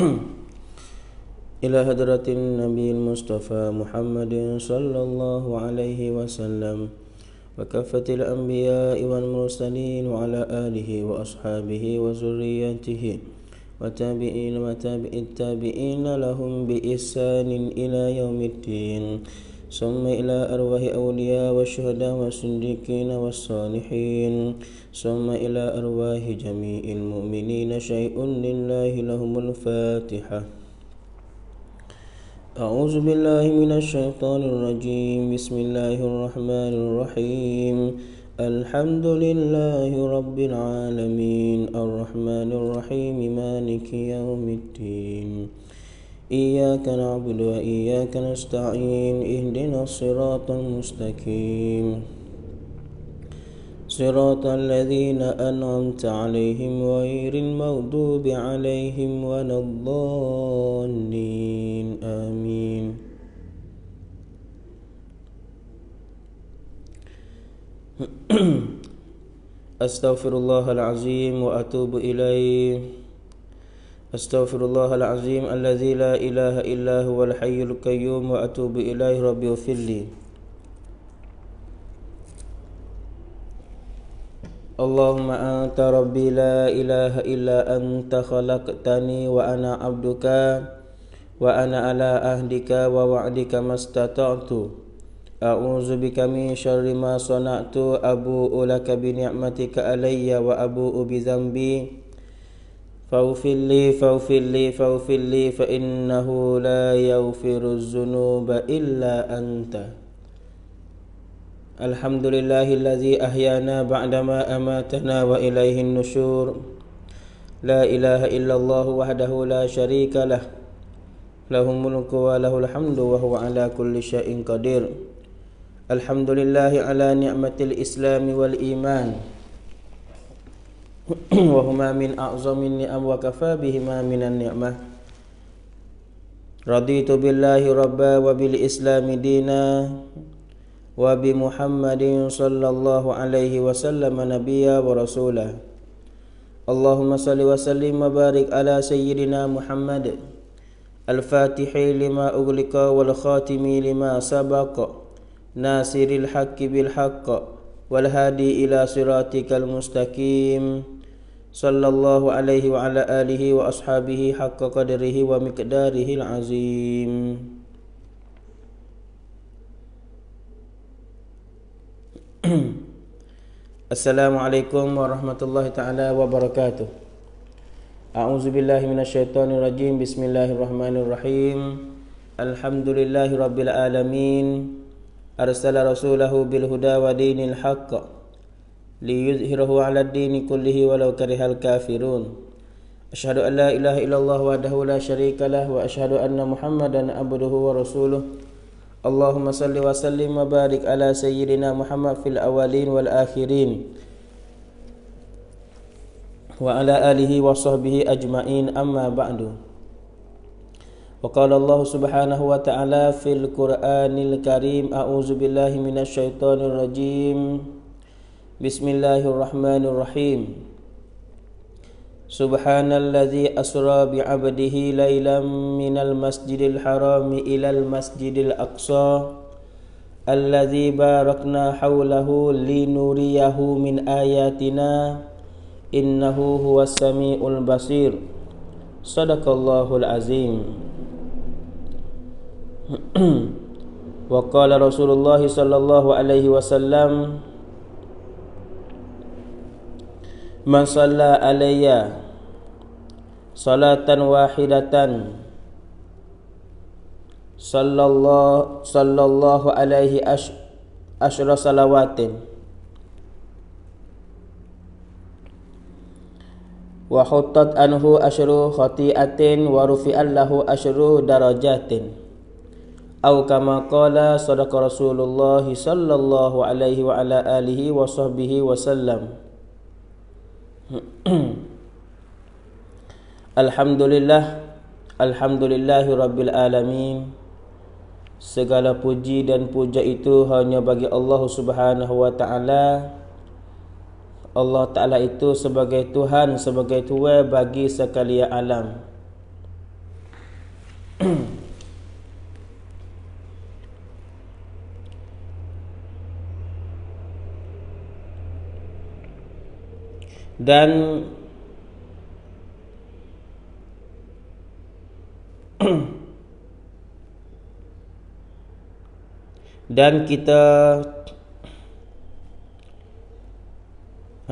إلى هدرة النبي المصطفى محمد صلى الله عليه وسلم وكافة الأنبياء والمرسلين وعلى آله وأصحابه وذريته وتابعين وتابع التابعين لهم بإحسان إلى يوم الدين ثم إلى أرواح أولياء والشهداء والصديقين والصالحين ثم إلى أرواح جميع المؤمنين شيء لله لهم الفاتحة أعوذ بالله من الشيطان الرجيم بسم الله الرحمن الرحيم الحمد لله رب العالمين الرحمن الرحيم مالك يوم الدين إياك نعبد وإياك نستعين اهدنا الصراط المستقيم صراط الذين أنعمت عليهم غير المغضوب عليهم ولا الضالين آمين أستغفر الله العظيم وأتوب إليه استغفر الله العظيم الذي لا اله الا هو الحي القيوم واتوب اليه ربي اغفر لي اللهم انت ربي لا اله الا انت خلقتني وانا عبدك وانا على عهدك ووعدك ما استطعت اعوذ بك من شر ما صنعت ابوء لك بنعمتك علي وابوء بذنبي فاغفر لي فاغفر لي فاغفر لي فإنه لا يغفر الذنوب إلا أنت الحمد لله الذي أحيانا بعدما أماتنا وإليه النشور لا إله إلا الله وحده لا شريك له له الملك وله الحمد وهو على كل شيء قدير الحمد لله على نعمة الإسلام والإيمان وهما من أعظم النعم وكفى بهما من النعمة رضيت بالله ربا وبالإسلام دينا وبمحمد صلى الله عليه وسلم نبيا ورسولا اللهم صل وسلم وبارك على سيدنا محمد الفاتح لما أغلق والخاتم لما سبق ناصر الحق بالحق والهادي إلى صراطك المستقيم sallallahu alaihi wa ala alihi wa ashabihi haqqa qadrihi wa miqdarihi azim Assalamualaikum warahmatullahi taala wa barakatuh. A'udzu billahi minasyaitonir rajim. Bismillahirrahmanirrahim. Alhamdulillahirabbil alamin. Arsala rasulahu bil huda wa dinil haqq ليظهره على الدين كله ولو كره الكافرون أشهد أن لا إله إلا الله وحده لا شريك له وأشهد أن محمدا عبده ورسوله اللهم صل وسلم وبارك على سيدنا محمد في الأولين والآخرين وعلى آله وصحبه أجمعين أما بعد وقال الله سبحانه وتعالى في القرآن الكريم أعوذ بالله من الشيطان الرجيم Bismillahirrahmanirrahim Subhanalladzi asra bi 'abdihi lailam minal masjidil harami ilal masjidil aqsa alladzi barakna hawlahu linuriyahu min ayatina innahu huwas samiul basir sadaqallahul azim wa qala rasulullah sallallahu alaihi wasallam man salla alayya salatan wahidatan sallallahu sallallahu alaihi ashra salawatin wa hutat anhu ashru khati'atin wa rufi'a ashru darajatin aw kama qala sadaqa rasulullah sallallahu alaihi wa ala alihi wa sahbihi wa sallam Alhamdulillah Alhamdulillahi Rabbil Alamin Segala puji dan puja itu hanya bagi Allah Subhanahu Wa Taala. Allah Ta'ala itu sebagai Tuhan, sebagai Tuhan bagi sekalian alam dan dan kita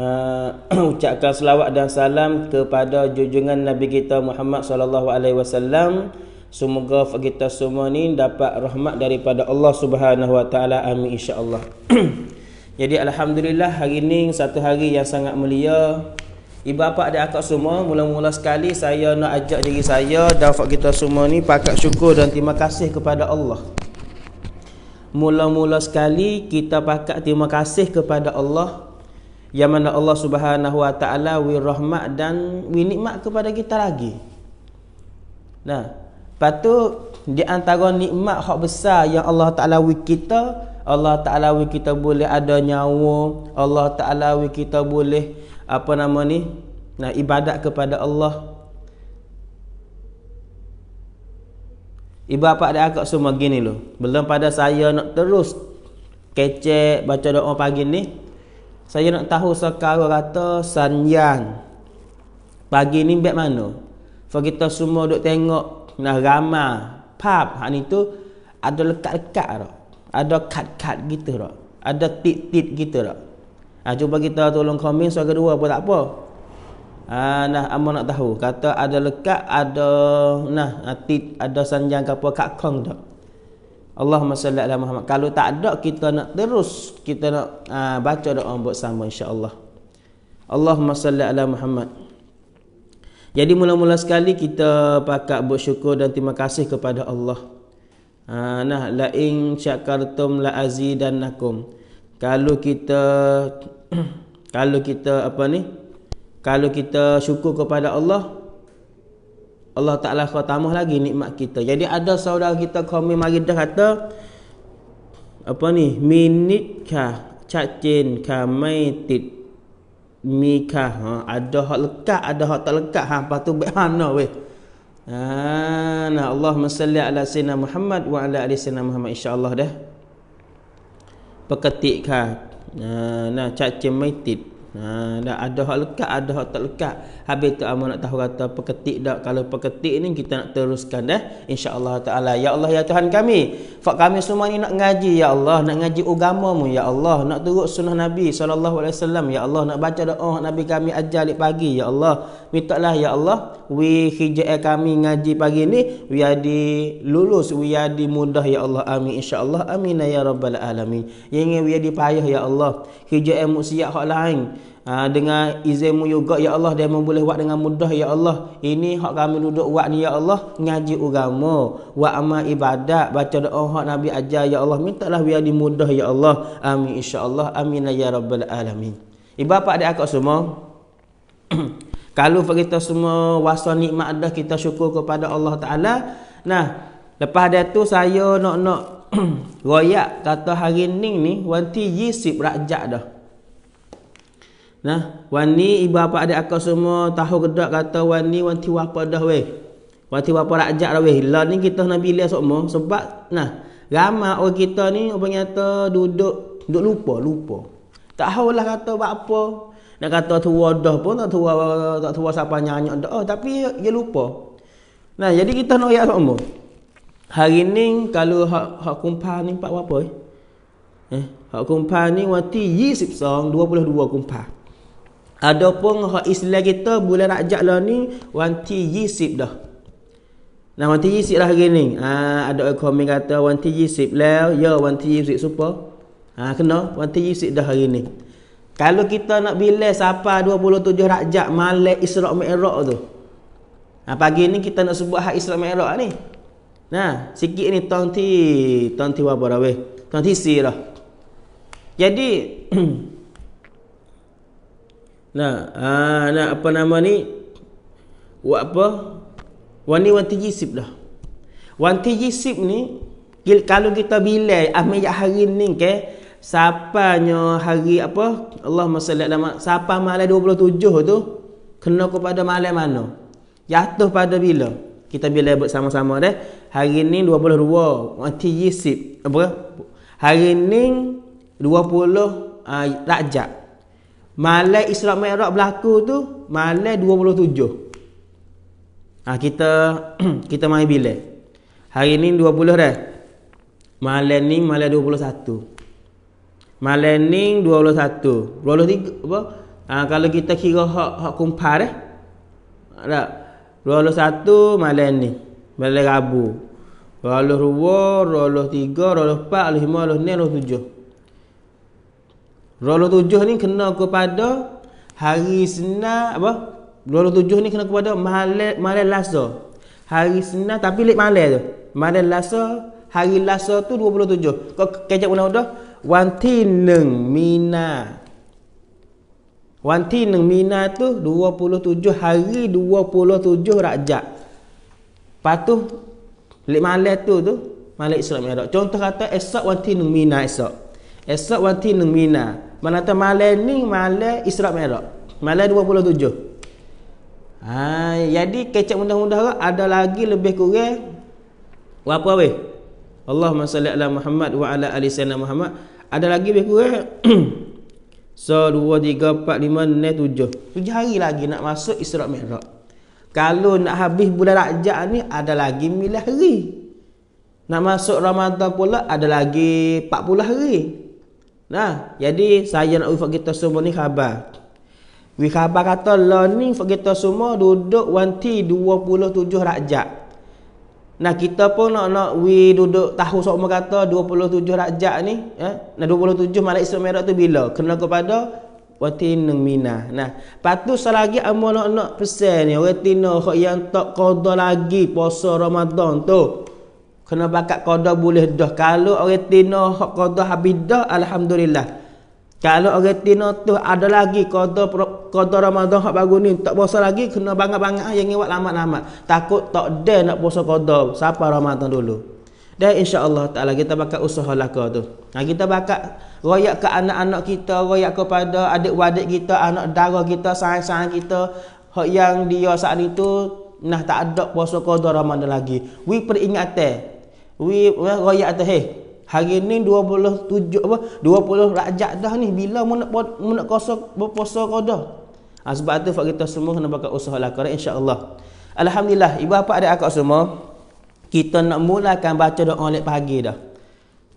uh, ucapkan selawat dan salam kepada junjungan Nabi kita Muhammad sallallahu alaihi wasallam semoga kita semua ni dapat rahmat daripada Allah Subhanahu wa taala amin insyaallah Jadi Alhamdulillah hari ini satu hari yang sangat mulia Ibu bapa ada akak semua Mula-mula sekali saya nak ajak diri saya dan fak kita semua ni Pakat syukur dan terima kasih kepada Allah Mula-mula sekali kita pakat terima kasih kepada Allah Yang mana Allah subhanahu wa ta'ala Wirrahmat dan winikmat kepada kita lagi Nah, patut di antara nikmat hak besar yang Allah Taala wi kita Allah Ta'ala wi kita boleh ada nyawa Allah Ta'ala wi kita boleh apa nama ni nah, ibadat kepada Allah Ibu bapa ada akak semua gini lo. Belum pada saya nak terus kecek baca doa pagi ni. Saya nak tahu sekarang kata sanyan. Pagi ni baik mana? For kita semua duk tengok nah ramah. Pap hak ni tu ada lekat-lekat dah ada kad-kad gitu tak? Ada tit-tit gitu tak? Ha, cuba kita tolong komen soal kedua pun tak apa. Ha, nah, Amor nak tahu. Kata ada lekat, ada nah, ah, tit, ada sanjang ke apa, kad kong tak? Allahumma salli ala Muhammad. Kalau tak ada, kita nak terus. Kita nak ha, baca doa buat sama insyaAllah. Allahumma salli ala Muhammad. Jadi mula-mula sekali kita pakat bersyukur dan terima kasih kepada Allah. Ha, nah la in syakartum la azidannakum kalau kita kalau kita apa ni kalau kita syukur kepada Allah Allah Taala akan tambah lagi nikmat kita jadi ada saudara kita komen mari dah kata apa ni minit ka cacin ka maitit mikah ha, ada hak lekat ada hak tak lekat hang patu be hana weh Nah, Allahumma salli ala sayyidina Muhammad wa ala ali sayyidina Muhammad insya-Allah dah. Peketik kah. Nah, nah cacing mai tit. Nah, dah ada hak lekat, ada hak tak lekat habis tu amal nak tahu kata peketik dak kalau peketik ni kita nak teruskan dah eh? insyaallah taala ya Allah ya Tuhan kami fak kami semua ni nak ngaji ya Allah nak ngaji agamamu ya Allah nak turut sunnah nabi saw ya Allah nak baca doa oh, nabi kami ajar pagi ya Allah mintalah ya Allah We hijai kami ngaji pagi ni wi adi lulus wi adi mudah ya Allah amin insyaallah amin ya rabbal alamin yang ingin wi adi payah ya Allah hijai musiat hak lain Ha, dengan izinmu juga ya Allah dia boleh buat dengan mudah ya Allah ini hak kami duduk buat ni ya Allah ngaji agama buat amal ibadat baca doa hak nabi ajar ya Allah mintalah biar dimudah ya Allah amin insyaallah amin ya rabbal alamin ibu eh, bapa adik akak semua kalau kita semua wasa nikmat dah kita syukur kepada Allah taala nah lepas dia tu saya nak nak royak kata hari ni ni wanti yisib rajak dah Nah, wani ibu bapa ada aku semua tahu kedak kata wani wanti wapa dah weh. Wanti wapa rajak dah weh. Lah ni kita nak pilih semua sebab nah, ramai orang kita ni apa nyata duduk duduk lupa, lupa. Tak haulah kata buat apa. Nak kata tua dah pun tak tua tak tua siapa nyanyak dah. Oh, tapi dia lupa. Nah, jadi kita nak ya semua. Hari ni kalau hak hak kumpul ni pak apa? Eh, eh hak kumpa ni wati 22, 22 kumpa. Adapun hak Islam kita bulan Rajab lah ni wanti yisip dah. Nah wanti yisip lah hari ni. Ha, ada orang komen kata wanti yisip lah. Ya wanti yisip supa. Ha, kena wanti yisip dah hari ni. Kalau kita nak bila siapa 27 Rajab malek Isra' Mi'raq tu. Ha, pagi ni kita nak sebut hak Isra' Mi'raq ni. Nah, sikit ni tonti tonti apa dah weh? Tonti sirah. Jadi Nah, aa, nak apa nama ni? Buat apa? Wani wanti jisib dah. Wanti jisip ni kalau kita bilai amin yak hari ni ke sapanya hari apa? Allah salli ala ma siapa malam 27 tu kena kepada malam mana? Jatuh pada bila? Kita bilai buat sama-sama deh. Hari ni 22 wanti jisip Apa? Hari ni 20 uh, ah, Rajab. Malai Isra Mi'raj berlaku tu malai 27. Ha, kita kita mai bila? Hari ni 20 dah. Malam ni malam 21. Malam ni 21. 23 apa? Ha, kalau kita kira hak hak kumpar eh. Ada. 21 malam ni. Malam Rabu. 22, 23, 24, 25, 26, 27. Rola tujuh ni kena kepada hari Senin apa? Rola tujuh ni kena kepada malay malam Lasa. Hari Senin tapi lek malay tu. malay Lasa, hari Lasa tu dua puluh tujuh. Kau kecek undang-undang Wanti Neng Mina. Wanti Neng Mina tu dua puluh tujuh hari 27 Rajab. Patuh lek malam tu tu malay Islam Contoh kata esok wanti nung mina esok. Esok wanti nung mina. Manata malam ni malam Isra Merah. Malam 27. Ha, jadi kecap mudah-mudah ada lagi lebih kurang apa weh? Allahumma salli ala Muhammad wa ala ali sayyidina Muhammad. Ada lagi lebih kurang so 2 3 4 5 6 7. 7 hari lagi nak masuk Isra Mikraj. Kalau nak habis bulan Rajab ni ada lagi milah hari. Nak masuk Ramadan pula ada lagi 40 hari. Nah, jadi saya nak ufak kita semua ni khabar. Wi khabar kata learning for kita semua duduk wanti 27 rakjak. Nah, kita pun nak nak wi duduk tahu sok kata 27 rakjak ni, ya. Eh? Nah 27 malam Isra Mikraj tu bila? Kena kepada wati nang mina. Nah, patu selagi amo nak nak pesan ni, wati no yang tak qada lagi puasa Ramadan tu. Kena bakat kodoh boleh dah. Kalau orang tina hak kodoh habis dah, Alhamdulillah. Kalau orang tina tu ada lagi kodoh, kodoh Ramadan hak baru ni. Tak puasa lagi, kena bangat-bangat lah, yang ingat lama-lama. Takut tak ada nak puasa kodoh. Siapa Ramadan dulu? Dan insyaAllah ta'ala kita bakat usaha laka tu. Nah, kita bakat royak ke anak-anak kita, royak kepada adik-adik kita, anak darah kita, sayang-sayang kita. yang dia saat itu nah tak ada puasa qada ramadan lagi we peringatan wi raya atas hey. Hari ni 27 apa 20 Rajab dah ni bila mu nak mu nak kuasa berpuasa qada. Ha, sebab tu fak kita semua kena pakai usaha lah kerana insya-Allah. Alhamdulillah ibu bapa ada akak semua kita nak mulakan baca doa lek pagi dah.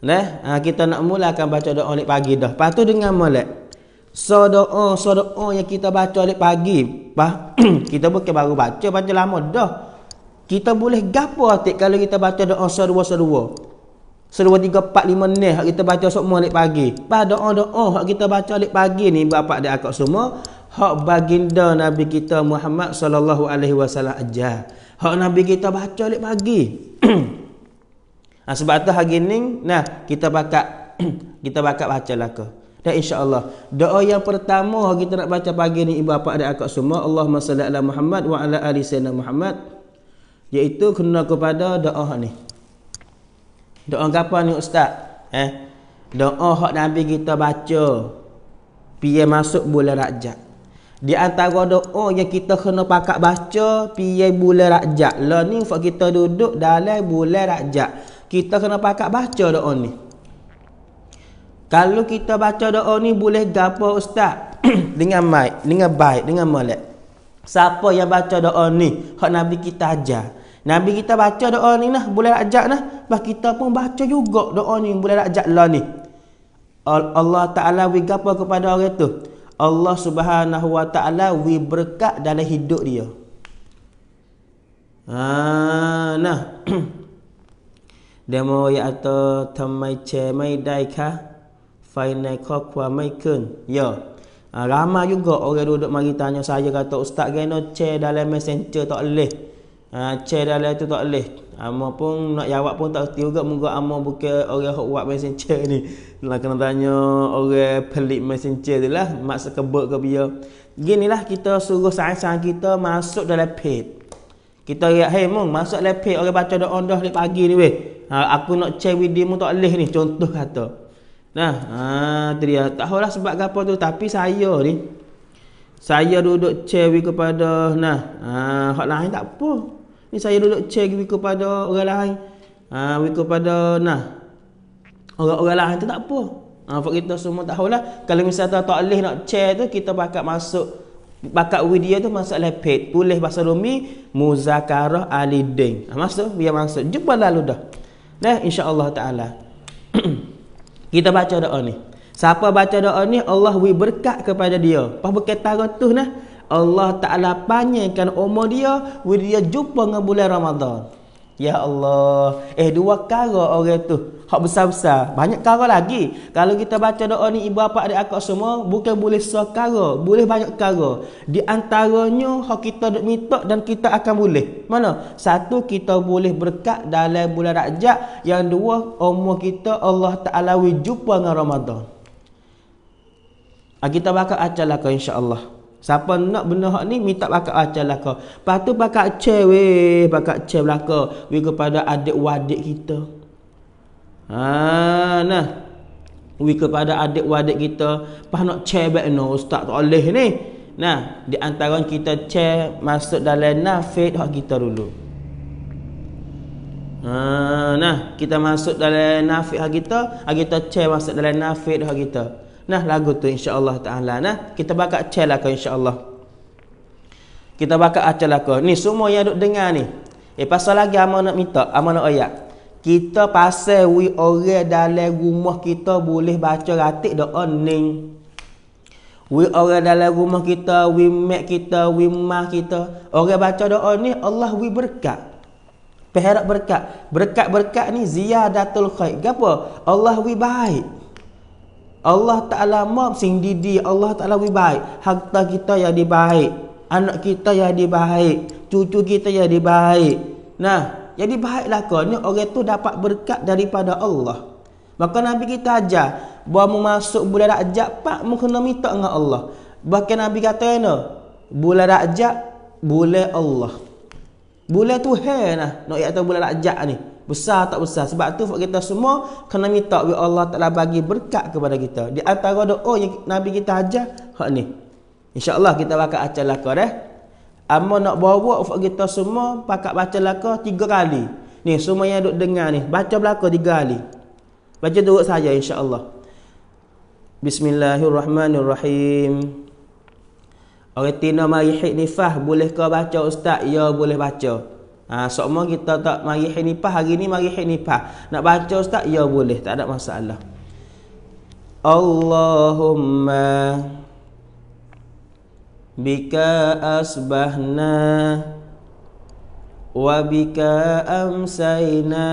Nah, ha, kita nak mulakan baca doa lek pagi dah. Patu dengan molek. So doa, so doa yang kita baca lek pagi, pa? kita bukan baru baca, baca lama dah. Kita boleh gapo atik kalau kita baca doa serua serua. Serua tiga, empat, lima ni hak kita baca semua lek pagi. pada doa doa hak kita baca lek pagi ni bapak dia akak semua hak baginda Nabi kita Muhammad sallallahu alaihi wasallam ajar. Hak Nabi kita baca lek pagi. nah, ha, sebab tu hari ni nah kita bakat kita bakat bacalah ke. Dan insya-Allah doa yang pertama kita nak baca pagi ni ibu bapa dan akak semua Allahumma salli ala Muhammad wa ala ali sayyidina Muhammad iaitu kena kepada doa ni. Doa apa ni ustaz? Eh. Doa hak Nabi kita baca piye masuk bulan Rajab. Di antara doa yang kita kena pakak baca piye bulan Rajab. Lah ni fak kita duduk dalam bulan Rajab. Kita kena pakak baca doa ni. Kalau kita baca doa ni boleh gapo ustaz? dengan baik, dengan baik, dengan molek. Siapa yang baca doa ni, hak Nabi kita ajar. Nabi kita baca doa ni lah bulan Rajab lah. Bah kita pun baca juga doa ni bulan Rajab lah ni. Allah Taala wi gapo kepada orang tu? Allah Subhanahu Wa Taala wi berkat dalam hidup dia. Ha nah. Demo ya ato tamai che mai dai ka fai nai ko kwa mai kun. Yo. Ya. Ha, ramai juga orang duduk mari tanya saya kata ustaz gano che dalam messenger tak leh. Ah, chair dalam tu tak boleh. Amo pun nak jawab pun tak setia juga muka amo buka orang hok buat messenger ni. Nak lah, kena tanya orang pelik messenger tu lah masa kebuk ke biar. Ginilah kita suruh sang-sang kita masuk dalam pet. Kita ya hey mung masuk dalam pet orang baca doa dah dari pagi ni weh. Ha, aku nak chair with dia mu tak boleh ni contoh kata. Nah, ha, tu dia. Tak tahulah sebab apa tu. Tapi saya ni. Saya duduk cewi kepada. Nah, ha, hak lain tak apa. Ni saya duduk check wiko pada orang lain. Ha, ah, wiko pada nah. Orang-orang lain tu tak apa. Ha, sebab kita semua tak lah. Kalau misalnya tak boleh nak check tu, kita bakat masuk. Bakat widya tu masuk lepet. Boleh bahasa Rumi. Muzakarah Alideng. Ha, ah, masuk. dia masuk. Jumpa lalu dah. Nah, InsyaAllah ta'ala. kita baca doa ni. Siapa baca doa ni, Allah beri berkat kepada dia. Apa berkata tu nah. Allah Ta'ala panjangkan umur dia Bila dia jumpa dengan bulan Ramadan Ya Allah Eh dua kara orang tu Hak besar-besar Banyak kara lagi Kalau kita baca doa ni Ibu bapa adik akak semua Bukan boleh sekara Boleh banyak kara Di antaranya Hak kita duk minta Dan kita akan boleh Mana? Satu kita boleh berkat Dalam bulan Rajab Yang dua Umur kita Allah Ta'ala wujud Jumpa dengan Ramadan ah, Kita bakal acalakan insyaAllah Allah. Siapa nak benda hak ni minta pakak baca belaka. Lepas tu pakak cek weh, pakak cek belaka we kepada adik wadik kita. Ha nah. We kepada adik wadik kita, pas nak cek baik no ustaz tak boleh ni. Nah, di antara kita cek masuk dalam nafid hak kita dulu. Ha nah, kita masuk dalam nafid hak kita, hak kita cek masuk dalam nafid hak kita. Ha, kita Nah lagu tu insya-Allah taala nah kita bakal celah kau insya-Allah. Kita bakal acalah kau. Ni semua yang duk dengar ni. Eh pasal lagi ama nak minta, ama nak ayat. Kita pasal we orang dalam rumah kita boleh baca ratik doa ni. We orang dalam rumah kita, we mak kita, we mak kita. Orang baca doa ni Allah we berkat. Perharap berkat. Berkat-berkat ni ziyadatul khair. Gapo? Allah we baik. Allah Ta'ala mab sing didi Allah Ta'ala lebih baik Harta kita yang lebih baik Anak kita yang lebih baik Cucu kita yang lebih baik Nah Jadi baiklah kau ni Orang tu dapat berkat daripada Allah Maka Nabi kita ajar Buat mu masuk bulan rakjak Pak mu kena minta dengan Allah Bahkan Nabi kata ni no, Bulan rakjak Bulan Allah Bulan tu hai nah Nak no, ayat tu bulan rakjak ni besar tak besar sebab tu kita semua kena minta we Allah Taala bagi berkat kepada kita di antara doa yang nabi kita ajar hak ni insyaallah kita akan baca laka dah eh. amo nak bawa ufak kita semua pakak baca laka tiga kali ni semua yang duk dengar ni baca belaka tiga kali baca duduk saja insyaallah bismillahirrahmanirrahim Orang tina mari nifah Bolehkah baca ustaz? Ya boleh baca Ha, semua kita tak mari hinipah, hari ni mari hinipah. Nak baca ustaz? Ya boleh, tak ada masalah. Allahumma Bika asbahna Wa bika amsayna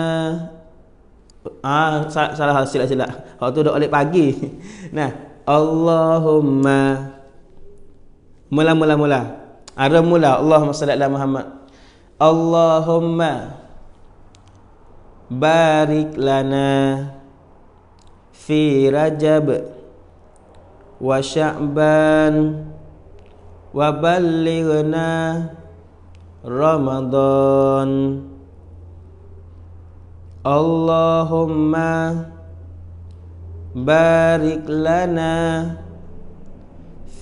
Ah, ha, salah sila sila. Hak tu dah oleh pagi. Nah, Allahumma mula mula mula. Ada mula Allahumma salli ala Muhammad. Allahumma barik lana fi Rajab wa Sya'ban wa ballighna Ramadhan. Allahumma barik lana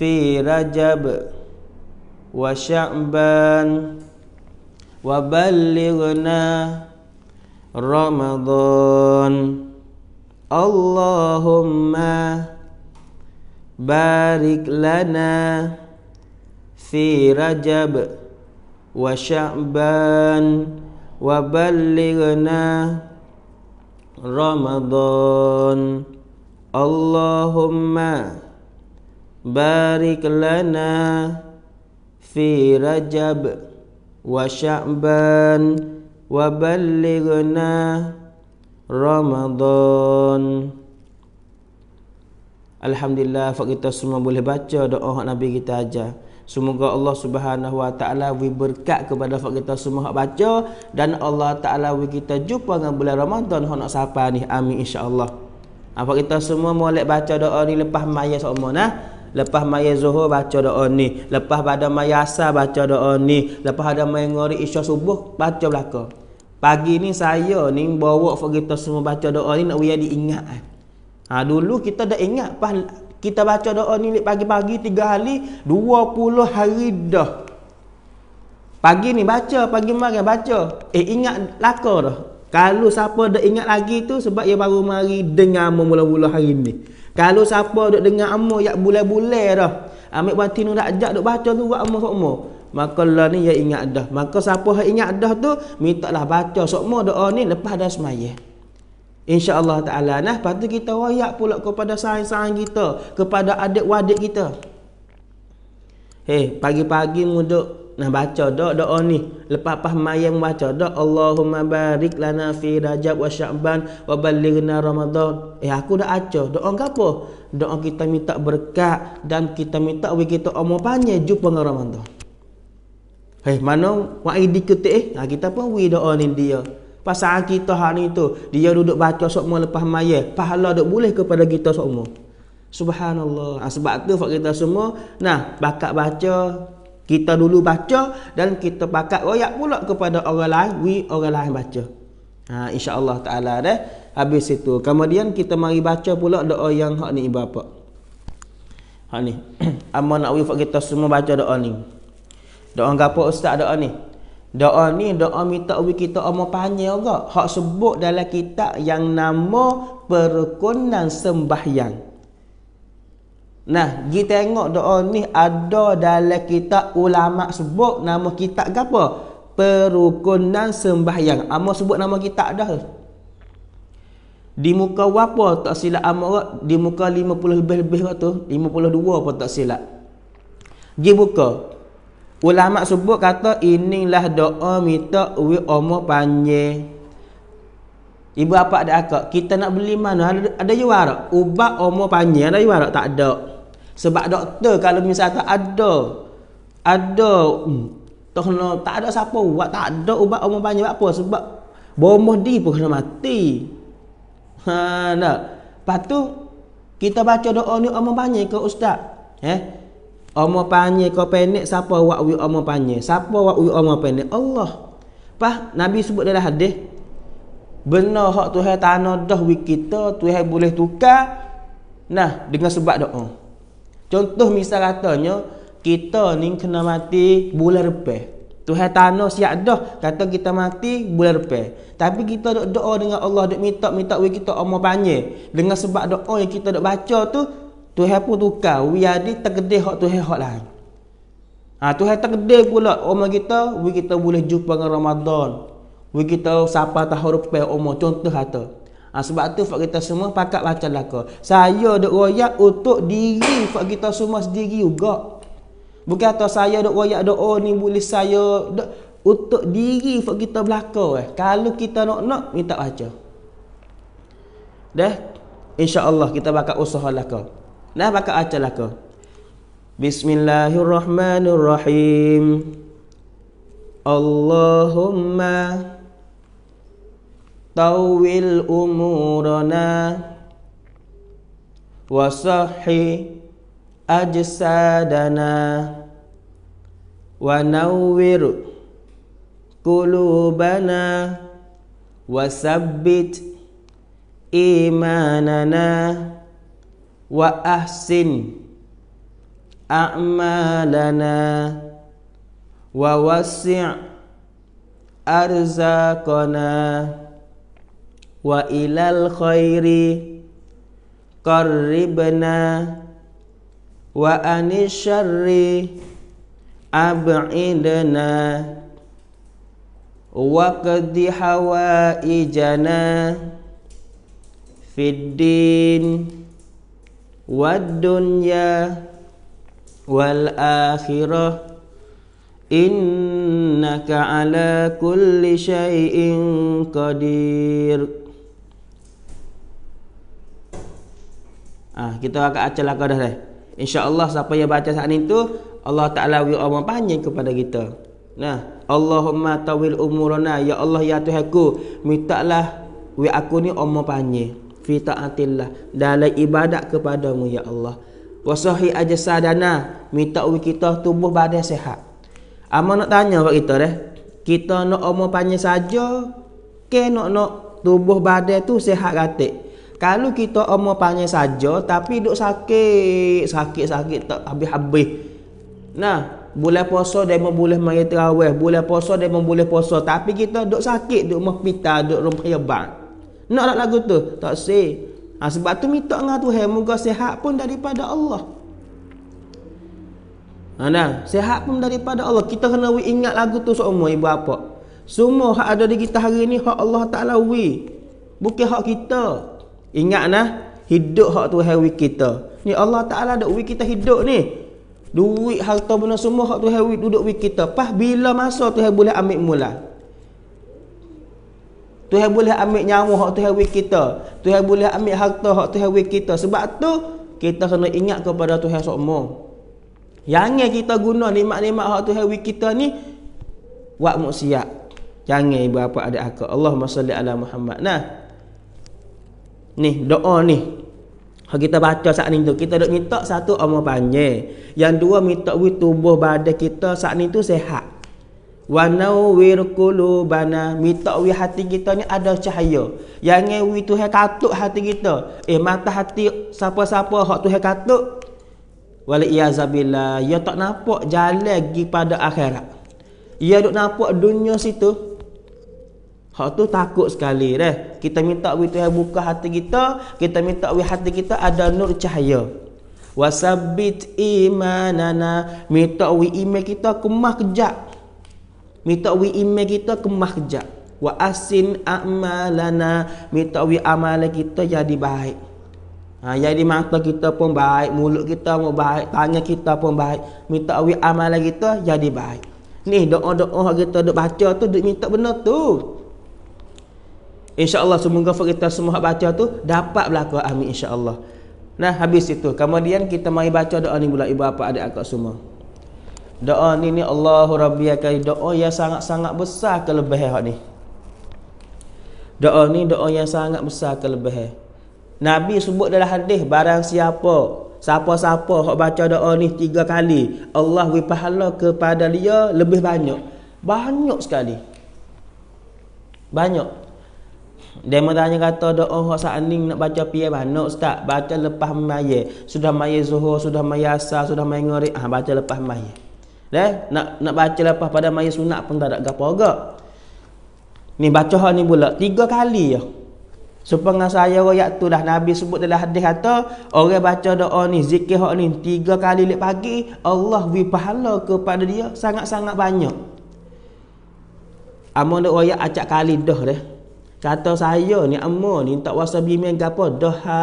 fi Rajab wa Sya'ban وبلغنا رمضان اللهم بارك لنا في رجب وشعبان وبلغنا رمضان اللهم بارك لنا في رجب وشعبان وشعبان وبلغنا Ramadhan. Alhamdulillah Fak kita semua boleh baca doa hak Nabi kita aja. Semoga Allah subhanahu wa ta'ala Wi berkat kepada Fak kita semua hak baca Dan Allah ta'ala Wi kita jumpa dengan bulan Ramadan Hak nak sapa ni Amin insyaAllah Fak kita semua boleh baca doa ni Lepas maya semua nah? lepas maya zuhur baca doa ni lepas pada maya asar baca doa ni lepas ada maya ngori isya subuh baca belaka pagi ni saya ni bawa for kita semua baca doa ni nak wiyah diingat ha, dulu kita dah ingat pas kita baca doa ni pagi-pagi tiga hari dua puluh hari dah pagi ni baca pagi mari baca eh ingat laka dah kalau siapa dah ingat lagi tu sebab ia baru mari dengan mula mula hari ni kalau siapa duk dengar amma yak bulan-bulan dah. Ambil batin nak ajak duk baca tu buat amma sokmo. Maka lah ni ya ingat dah. Maka siapa yang ingat dah tu minta baca sokmo doa ni lepas dah Insya Allah ta'ala nah. Lepas kita rayak pula kepada sayang-sayang kita. Kepada adik-wadik kita. Hei, pagi-pagi muduk Nah baca dok doa oh, ni. Lepas pas mayang baca dok Allahumma barik lana fi Rajab wa Sya'ban wa ballighna Ramadan. Eh aku dah acah. Doa ngapo? Doa kita minta berkat dan kita minta we kita umo panjang jumpa dengan Ramadan. Hei, eh, mana wa'i diketik eh? Nah, kita pun we doa ni dia. Pasal kita hari itu, dia duduk baca semua lepas maya. Pahala duduk boleh kepada kita semua. Subhanallah. Ah, sebab tu kita semua, nah, bakat baca, kita dulu baca dan kita pakat royak pula kepada orang lain, we orang lain baca. Ha insya-Allah taala deh. Habis itu kemudian kita mari baca pula doa yang hak ni ibu bapa. Hak ni. Aman nak wifak kita semua baca doa ni. Doa gapo ustaz doa ni? Doa ni doa minta ubi kita ama panjang juga. Hak sebut dalam kitab yang nama perukunan sembahyang. Nah, gi tengok doa ni ada dalam kitab ulama sebut nama kitab ke apa? Perukunan sembahyang. Amo sebut nama kitab dah. Di muka apa tak silap amo di muka 50 lebih-lebih tu, 52 apa tak silap. Gi buka. Ulama sebut kata inilah doa minta wi omo panjang. Ibu apa ada akak? Kita nak beli mana? Ada, ada juara. Ubat omo panjang ada juara tak ada. Sebab doktor kalau misalnya ada ada hmm, tak kena tak ada siapa buat tak ada ubat umur banyak buat apa sebab bomoh di pun kena mati. Ha nak. Lepas kita baca doa ni umur banyak ke ustaz? Eh? Umur panjang ke pendek siapa buat wi umur panjang? Siapa buat wi umur pendek? Allah. Pa Nabi sebut dalam hadis benar hak Tuhan tanah dah wi kita Tuhan boleh tukar nah dengan sebab doa. Contoh misal katanya kita ni kena mati bulan lepas. Tuhan tanah siap dah kata kita mati bulan lepas. Tapi kita dok doa dengan Allah dok minta minta we kita umur panjang. Dengan sebab doa yang kita dok baca tu Tuhan pun tukar we ada tergedih hak Tuhan hak lain. Ha, Tuhan tergedih pula umur kita we kita boleh jumpa dengan Ramadan. We kita sapa tahun lepas umur contoh kata. Ha, sebab tu fak kita semua pakat baca laka. Saya dok royak untuk diri fak kita semua sendiri juga. Bukan atas saya dok royak dok oh, ni boleh saya dok untuk diri fak kita belaka eh. Kalau kita nak nak minta baca. Dah. Insya-Allah kita bakal usaha laka. Dah bakal baca laka. Bismillahirrahmanirrahim. Allahumma طول أمورنا وصح أجسادنا ونور قلوبنا وثبت إيماننا وأحسن أعمالنا ووسع أرزاقنا wa ilal khairi qarribna wa anis syarri ab'idna wa qaddi hawaijana fid din wad dunya wal akhirah innaka ala kulli shayin qadir Ah ha, kita akan acah lagu dah dah. Insya-Allah siapa yang baca saat ini tu Allah Taala wi Allah panjang kepada kita. Nah, Allahumma tawil umurana ya Allah ya Tuhanku, mintalah wi aku ni umur panjang fi taatillah dalam ibadat kepadamu ya Allah. Wasahi ajsadana, minta wi kita tumbuh badan sehat. Amo nak tanya pak kita deh? Kita nak umur panjang saja ke nak nak tubuh badan tu sehat katik? kalau kita umur panjang saja tapi duk sakit sakit-sakit tak habis-habis nah boleh puasa dan boleh mari terawih boleh puasa dan boleh puasa tapi kita duk sakit duk hospital duk rumah yabang nak nak lagu tu tak si ha, sebab tu minta dengan Tuhan moga sehat pun daripada Allah Ha, nah, sehat pun daripada Allah. Kita kena ingat lagu tu seumur ibu bapa. Semua hak ada di kita hari ni hak Allah Taala wi. Bukan hak kita. Ingatlah hidup hak Tuhan wik kita. Ni Allah Taala dak wik kita hidup ni. Duit harta benda semua hak Tuhan wik duduk wik kita. Pas bila masa Tuhan boleh ambil mula? Tuhan boleh ambil nyawa hak Tuhan wik kita. Tuhan boleh ambil harta hak Tuhan wik kita. Sebab tu kita kena ingat kepada Tuhan semua. Yang kita guna nikmat-nikmat hak Tuhan wik kita ni buat maksiat. Jangan ibu apa ada aku. Allahumma salli ala Muhammad. Nah ni doa ni kalau kita baca saat ni tu kita duk minta satu umur panjang yang dua minta wi tubuh badan kita saat ni tu sehat wa nawwir qulubana minta wi hati kita ni ada cahaya yang ni wi tuhan katuk hati kita eh mata hati siapa-siapa hak tuhan katuk wali iazabilah ya tak nampak jalan pergi pada akhirat ia duk nampak dunia situ Hak tu takut sekali deh. Kita minta we Tuhan buka hati kita, kita minta we hati kita ada nur cahaya. Wasabit imanana, minta we iman kita kemah kejak. Minta we iman kita kemah kejak. Wa asin amalana, minta we amal kita jadi baik. Ha, jadi mata kita pun baik, mulut kita pun baik, tangan kita pun baik. Minta we amal kita jadi baik. Ni doa-doa kita dok baca tu duk minta benar tu. InsyaAllah semoga kita semua baca tu Dapat berlaku amin insyaAllah Nah habis itu Kemudian kita mari baca doa ni pula Ibu apa adik akak semua Doa ni ni Allahu Rabbi Akari Doa yang sangat-sangat besar kelebihan hak ni Doa ni doa yang sangat besar kelebihan Nabi sebut dalam hadis Barang siapa Siapa-siapa hak baca doa ni tiga kali Allah wipahala kepada dia lebih banyak Banyak sekali Banyak dia tanya kata doa oh, hak saat ni nak baca piye banuk ustaz baca lepas maye sudah maye zuhur sudah maye asar sudah maye ngorik ah baca lepas maye. Leh nak nak baca lepas pada maye sunat pun tak ada gapo gak. Ni baca hak ni pula tiga kali ya. Supaya saya royak tu dah Nabi sebut dalam hadis kata orang baca doa ni zikir hak ni tiga kali lepas pagi Allah bagi pahala kepada dia sangat-sangat banyak. Amun doa royak acak kali dah deh. Kata saya ni amma ni tak wasa bimian ke apa dah ha,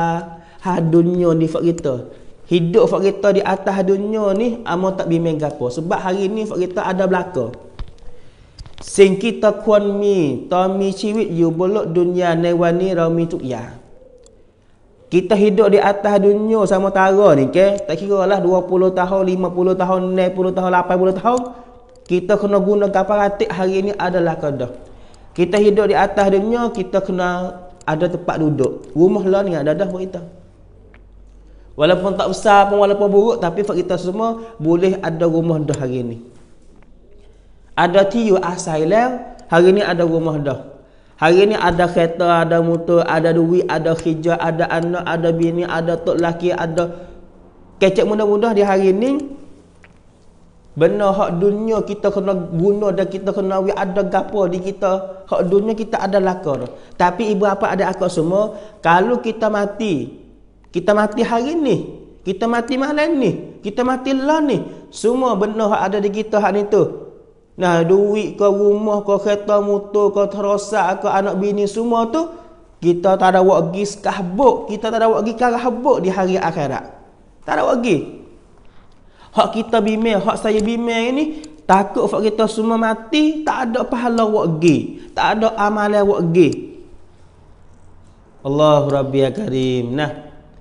ha dunia ni fak kita. Hidup fak kita di atas dunia ni amma tak bimian ke apa. Sebab hari ni fak kita ada belaka. Sing kita kuan mi, ta mi ciwit yu bolok dunia ne wani ra mi tuk ya. Kita hidup di atas dunia sama tara ni ke, okay? tak kira lah 20 tahun, 50 tahun, 60 tahun, 80 tahun. Kita kena guna kapal ratik hari ni adalah kedah. Kita hidup di atas dunia, kita kena ada tempat duduk. Rumah lah ni ada dah buat kita. Walaupun tak besar pun, walaupun buruk, tapi buat kita semua boleh ada rumah dah hari ni. Ada tiu asal hari ni ada rumah dah. Hari ni ada kereta, ada motor, ada duit, ada hijau, ada anak, ada bini, ada tok laki, ada kecek muda-muda di hari ni Benda hak dunia kita kena guna dan kita kena wi ada gapo di kita. Hak dunia kita ada lakar. Tapi ibu apa ada akak semua, kalau kita mati, kita mati hari ni, kita mati malam ni, kita mati lah ni, semua benda hak ada di kita hak ni tu. Nah, duit ke rumah ke kereta motor ke terosak ke anak bini semua tu kita tak ada wak gi kita tak ada wak gi di hari akhirat. Tak ada wak hak kita bimbing, hak saya bimbing ni takut hak kita semua mati, tak ada pahala wak gi, tak ada amalan wak gi. Allahu Rabbi ya Karim. Nah,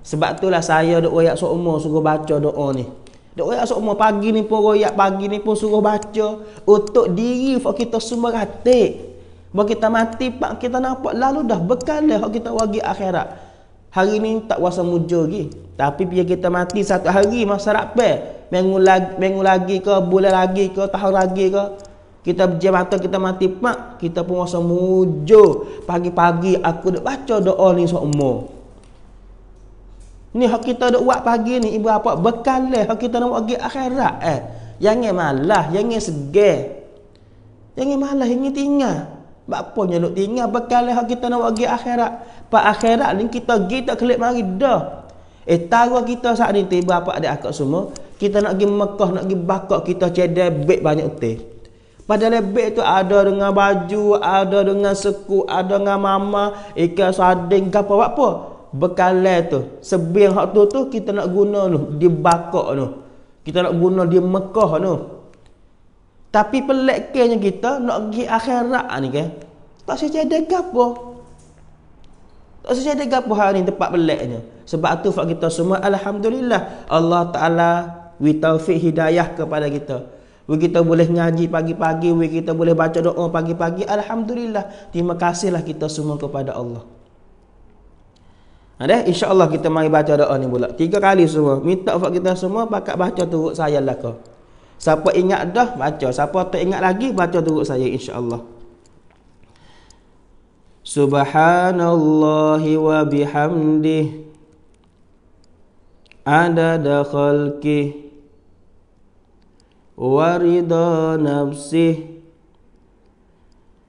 sebab tu lah saya dok royak seumur suruh baca doa ni. Dok royak seumur pagi ni pun royak, pagi ni pun suruh baca untuk diri hak kita semua ratik. Bila kita mati, pak kita nampak lalu dah bekal dah hak kita wagi akhirat. Hari ni tak kuasa mujur lagi. Tapi bila kita mati satu hari, masa rapat minggu lagi, minggu lagi ke bulan lagi ke tahun lagi ke kita berjam mata kita mati pak kita pun rasa mujo pagi-pagi aku dah baca doa ni semua ni hak kita dah buat pagi ni ibu apa bekal leh hak kita nak buat pergi akhirat eh jangan malah jangan segar jangan malah jangan tinggal Bapa nyeluk tinggal bekal leh hak kita nak pergi akhirat. Pa akhirat ni kita gi tak kelip mari dah. Eh tahu kita saat ini tiba apa ada akak semua, kita nak pergi Mekah nak pergi bakar kita cedek beg banyak teh padahal beg tu ada dengan baju ada dengan seku ada dengan mama ikan sarding ke apa apa bekalan tu sebing hak tu tu kita nak guna tu di bakar tu kita nak guna di Mekah tu tapi pelik kenya kita nak pergi akhirat ni ke? tak sejadah ke apa tak sejadah ke apa hari ni tempat peliknya sebab tu kita semua Alhamdulillah Allah Ta'ala Wi taufik hidayah kepada kita. Wi kita boleh ngaji pagi-pagi, wi kita boleh baca doa pagi-pagi. Alhamdulillah. Terima kasihlah kita semua kepada Allah. Ada insya-Allah kita mari baca doa ni pula. Tiga kali semua. Minta buat kita semua pakat baca turut saya lah kau. Siapa ingat dah baca, siapa tak ingat lagi baca turut saya insya-Allah. Subhanallah wa bihamdih adada khalqihi ورضا نفسه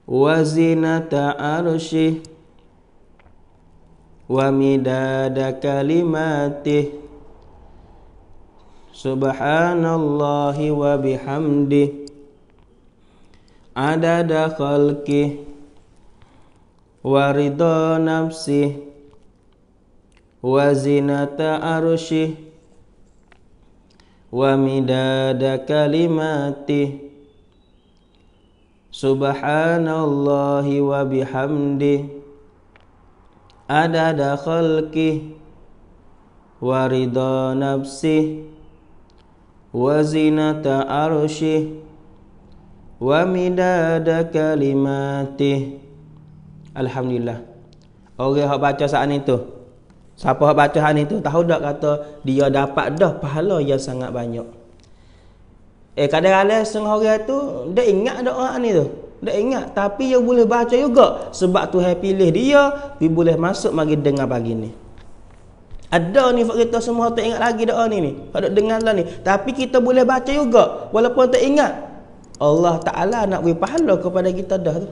وزنة عرشه ومداد كلماته سبحان الله وبحمده عدد خلقه ورضا نفسه وزنة عرشه ومداد كلماته سبحان الله وبحمده عدد خلقه ورضا نفسه وزنة عرشه ومداد كلماته الحمد لله Orang yang baca saat ni tu Siapa baca hal ni tahu tak kata dia dapat dah pahala yang sangat banyak. Eh kadang-kadang setengah orang tu dia ingat doa orang ni tu. Dia ingat tapi dia boleh baca juga sebab tu Tuhan pilih dia dia boleh masuk lagi dengar pagi ni. Ada ni fak kita semua tak ingat lagi doa ni ni. Tak dengar lah ni. Tapi kita boleh baca juga walaupun tak ingat. Allah Ta'ala nak beri pahala kepada kita dah tu.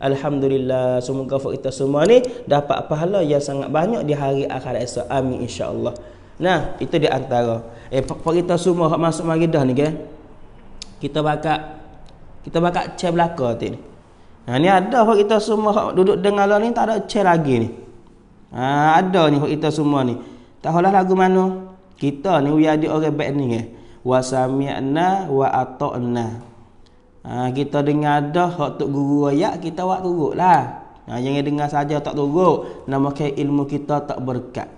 Alhamdulillah semoga kita semua ni dapat pahala yang sangat banyak di hari akhir esok. Amin insya-Allah. Nah, itu di antara eh kan? kita semua hak masuk mari ni ke. Kita bakat kita bakat chair belaka tadi. Nah, ni ada hak kita semua hak duduk dengar lah ni tak ada cek lagi ni. Ha, ada ni kita semua ni. Tak halah lagu mana? Kita ni we are the orang baik ni ke. Kan? Wa sami'na wa ata'na. Ha, kita dengar dah hak tok guru ayat kita buat turutlah. Ha, jangan dengar saja tak turut. Nama ke ilmu kita tak berkat.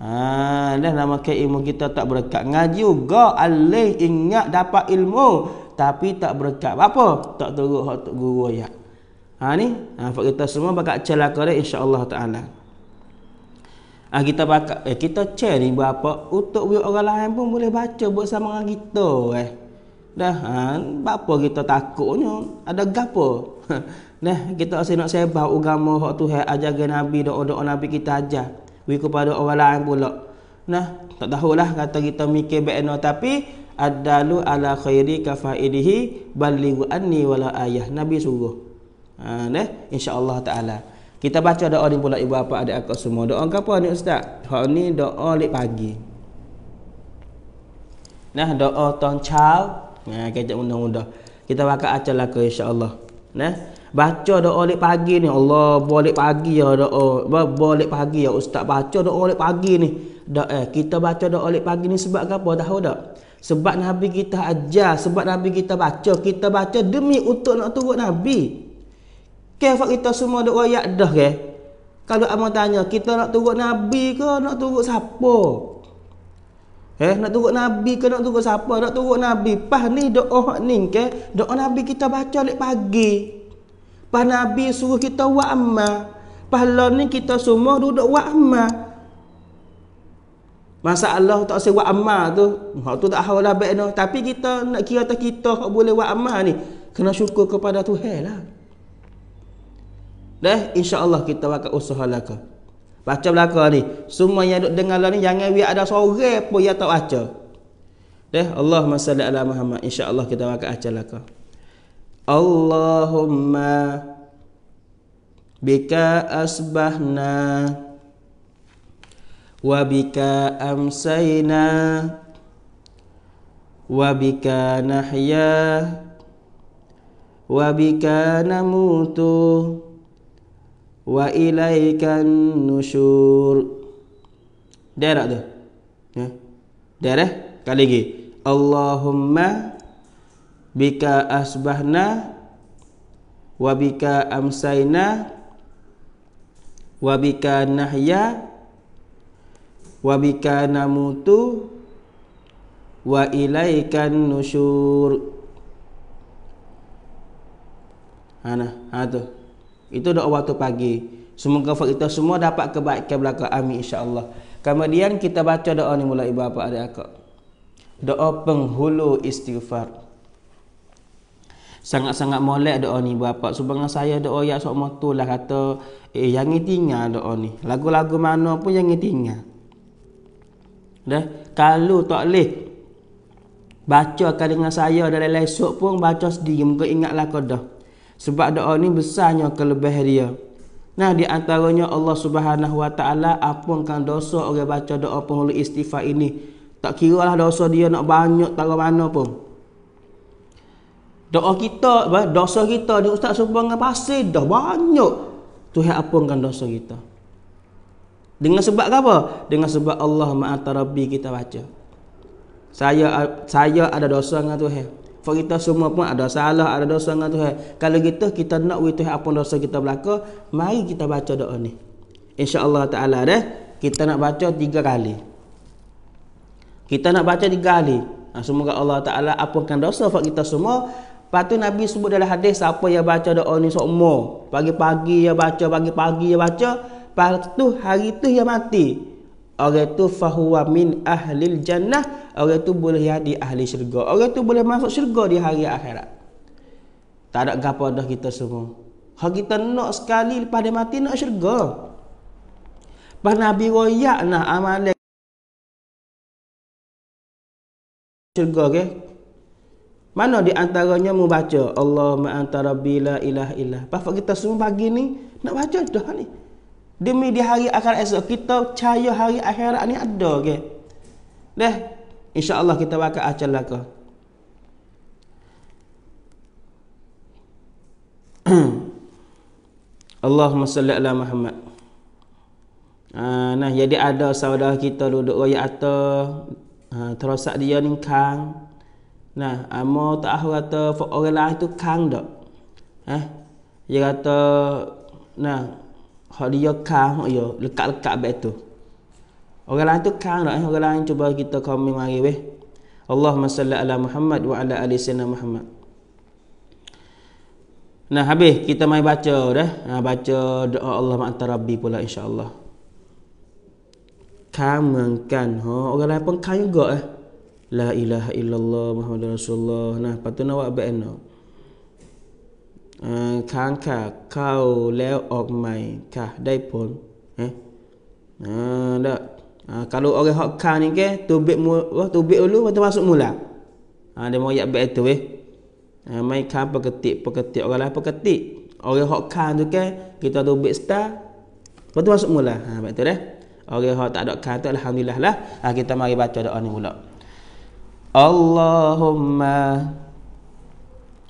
Ha, dah nama ke ilmu kita tak berkat. Ngaji juga alih ingat dapat ilmu tapi tak berkat. Apa? Tak turut hak tok guru ayat. Ha ni, ha, kita semua bakal celaka dia insya-Allah taala. Ha, kita pakai eh, kita cek ni berapa untuk orang lain pun boleh baca bersama dengan kita eh. Dah, ha, apa kita takutnya? Ada gapo? Nah, kita asyik nak sebab agama hak tu hak ajar ke Nabi, doa-doa Nabi kita ajar. Wi kepada orang lain pula. Nah, tak tahulah kata kita mikir bekno tapi adalu ala khairi kafaidihi balighu anni wala ayah Nabi suruh. Ha, nah, insya-Allah taala. Kita baca doa ni pula ibu bapa adik aku semua. Doa apa ni ustaz? Hak ni doa lek pagi. Nah, doa tong chao Ha ya, kita undang-undang. Kita wakak acara lah ke insya-Allah. Nah. Baca doa lek pagi ni. Allah boleh pagi ya doa. Boleh pagi ya ustaz baca doa lek pagi ni. Dak eh kita baca doa lek pagi ni sebab apa tahu tak? Sebab Nabi kita ajar, sebab Nabi kita baca, kita baca demi untuk nak turut Nabi. Kefak kita semua doa yak dah ke? Kalau amat tanya, kita nak turut Nabi ke, nak turut siapa? Eh, nak turut Nabi ke nak turut siapa? Nak turut Nabi. Pas ni doa ni ke? Doa Nabi kita baca lek pagi. Pas Nabi suruh kita buat amal. Pas lah ni kita semua duduk buat amal. Allah tak usah buat tu. Hak tu tak hawalah baik no. Tapi kita nak kira tak kita boleh buat amal ni. Kena syukur kepada Tuhan lah. Dah, insya-Allah kita akan usahalah kau. Baca belaka ni. Semua yang duk dengar lah ni jangan wi ada seorang pun yang tak baca. Deh, Allahumma salli ala Muhammad. Insya-Allah kita akan baca belaka. Allahumma bika asbahna wabika bika amsayna wa bika nahya wa bika wa ilaikan nusyur Dera tu ya ha? Dera kali lagi Allahumma bika asbahna wa bika amsayna wa bika nahya wa bika namutu wa ilaikan nusyur Ana, ha, ha tu. Itu doa waktu pagi. Semoga kita semua dapat kebaikan belaka. Amin insya-Allah. Kemudian kita baca doa ni mulai ibu bapa adik akak. Doa penghulu istighfar. Sangat-sangat molek doa ni ibu bapa. Sebab saya doa ya sok motulah kata eh yang tinggal doa ni. Lagu-lagu mana pun yang tinggal. Dah, kalau tak leh baca dengan saya dari lesok pun baca sendiri muka ingatlah kau dah sebab doa ni besarnya kelebih dia nah di antaranya Allah Subhanahu wa taala ampunkan dosa orang baca doa penghulu istighfar ini tak kira lah dosa dia nak banyak tak mana pun doa kita dosa kita ni ustaz sumpah dengan pasir dah banyak Tuhan ampunkan dosa kita dengan sebab apa? Dengan sebab Allah Ma'atarabi kita baca. Saya saya ada dosa dengan Tuhan. For kita semua pun ada salah, ada dosa dengan Tuhan. Kalau kita kita nak wui apa dosa kita belaka, mari kita baca doa ni. Insya-Allah taala deh kita nak baca tiga kali. Kita nak baca tiga kali. Nah, semoga Allah taala ampunkan dosa for kita semua. Patu Nabi sebut dalam hadis siapa yang baca doa ni semua. Pagi-pagi ya baca, pagi-pagi ya baca, patu hari tu ya mati orang itu fahuwa min ahlil jannah orang itu boleh jadi ahli syurga orang itu boleh masuk syurga di hari akhirat tak ada gapo dah kita semua kalau kita nak sekali lepas dia mati nak syurga Pas Nabi Raya nak amal Syurga ke? Mana di antaranya membaca Allah anta rabbi la ilah ilah Pas kita semua pagi ni Nak baca dah ni Demi di hari akhirat esok kita caya hari akhirat ni ada Okay? Dah, Insya-Allah kita akan acal laka. Allahumma salli ala Muhammad. Ha, nah, jadi ada saudara kita duduk raya atas ha, terosak dia ni kang. Nah, amo ah, tahu kata orang lain tu kang dak. Ha? Eh, dia kata nah kalau dia kang hak oh, yo lekak lekak bet tu. Orang lain tu kang dah, eh? orang lain cuba kita komen mari weh. Allahumma salli ala Muhammad wa ala ali sayyidina Muhammad. Nah habis kita mai baca dah. Nah baca doa Allah ma'ta rabbi pula insya-Allah. Kamankan oh ha? orang lain pun kan juga eh. La ilaha illallah Muhammad Rasulullah. Nah patut nak buat ค้างค่ะเข้าแล้วออกใหม่ค่ะได้ผลเฮ้อ่าดะอ่าคือ eh, eh? eh, ah, orang hok kan ni ke tubik mu wah oh, tubik dulu baru masuk mula. Ah dia mau ayat bet tu eh. Ah mai kan peketik peketik orang lah peketik. Orang hok kan tu kita tubik start baru masuk mula. Ah, betul eh. Orang hok tak ada kan tu alhamdulillah lah. Ah kita mari baca doa ni pula. Allahumma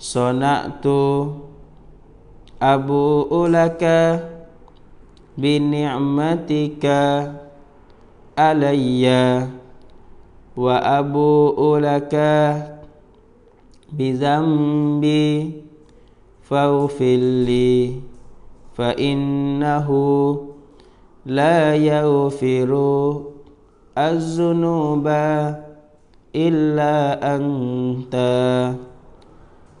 sonatu abu ulaka bi ni'matika alayya wa abu ulaka bi zambi faufilli fa innahu la yaghfiru az-zunuba illa anta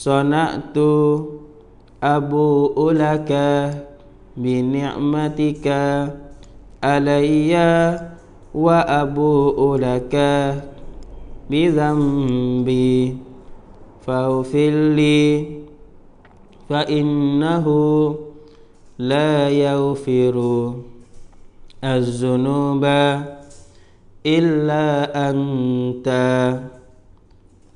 sanatu abu ulaka bi ni'matika alayya wa abu ulaka bi dhanbi fa innahu la yaghfiru az-zunuba illa anta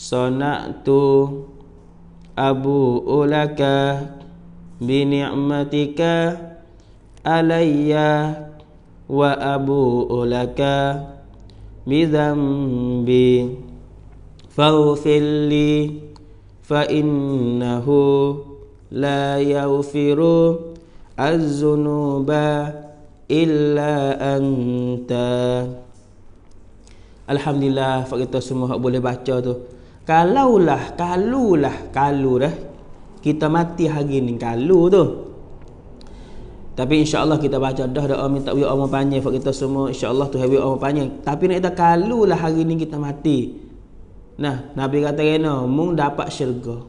sanatu abu ulaka bi ni'matika alayya wa abu ulaka bi dhanbi faghfir fa innahu la yaghfiru az-zunuba illa anta Alhamdulillah, fakta semua hak boleh baca tu kalaulah kalulah kalu dah eh, kita mati hari ni kalu tu tapi insya Allah kita baca dah doa minta wi Allah panjang buat kita semua insya Allah tu wi Allah panjang tapi nak kata kalulah hari ni kita mati nah nabi kata kena mung dapat syurga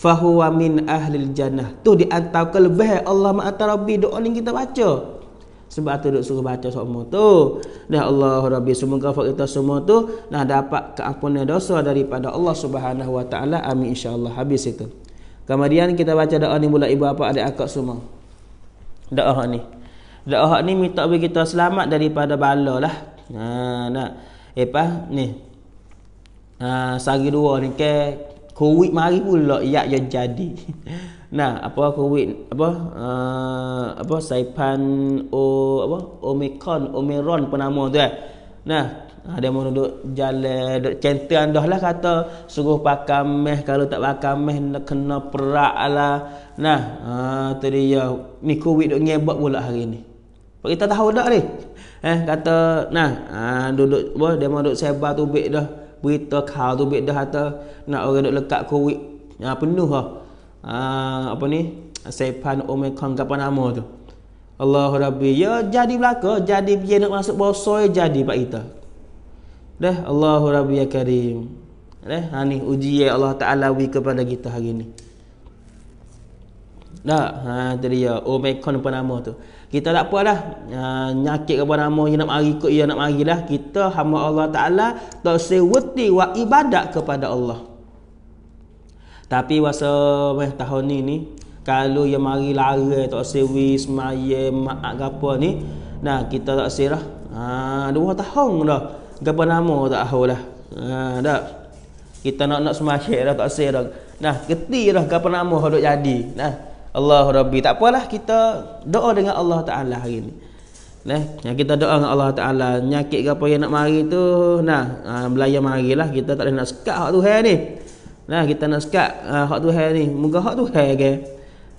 fahuwa min ahlil jannah tu di antara kelebih Allah Maha Rabbi doa ni kita baca sebab tu duk suruh baca semua tu dah ya Allah Rabbi semoga kita semua tu nah dapat keampunan dosa daripada Allah Subhanahu wa taala amin insyaallah habis itu kemudian kita baca doa ni mula ibu apa adik akak semua doa hak ni doa hak ni minta bagi kita selamat daripada bala lah ha nak apa eh, ni ha sagi dua ni ke covid mari pula ya ya jadi Nah, apa COVID apa uh, apa Saipan O apa Omicron Omeron apa nama tu eh. Nah, ada mau duduk jalan duduk centang dah lah kata suruh pakai meh kalau tak pakai meh kena perak lah. Nah, uh, tadi ya ni COVID duk ngebak pula hari ni. Kita tahu dak ni? Eh kata nah, uh, duduk apa dia mau duduk sebar tu bek dah berita kau tu bek dah kata nak orang duk lekat COVID. Ya, uh, penuh lah uh, apa ni sepan omekong apa nama tu Allah Rabbi ya jadi belaka jadi dia nak masuk bosoi ya, jadi pak kita deh Allah Rabbi ya karim deh ha ni uji ya Allah Taala wi kepada kita hari ni dah ha tadi ya omekon apa nama tu kita tak apa dah ha, nyakit apa nama dia ya nak mari ikut dia ya nak mari lah. kita hamba Allah Taala tak sewati wa ibadat kepada Allah tapi masa eh, tahun ni ni kalau yang mari lari eh, tak sewi semaya mak gapo ni. Nah, kita tak sirah. Ha, dua tahun dah. Gapo nama tak tahu lah. Ha, dak. Kita nak nak semaya dah tak sir dah. Nah, geti dah gapo nama hok jadi. Nah. Allah Rabbi, tak apalah kita doa dengan Allah Taala hari ni. Nah, yang kita doa dengan Allah Taala, nyakit gapo yang nak mari tu, nah, ha, belayar marilah kita tak ada nak sekak tu hari ni. Nah kita nak sekat uh, ah, hak tu hai ni. Moga hak tu hai ke.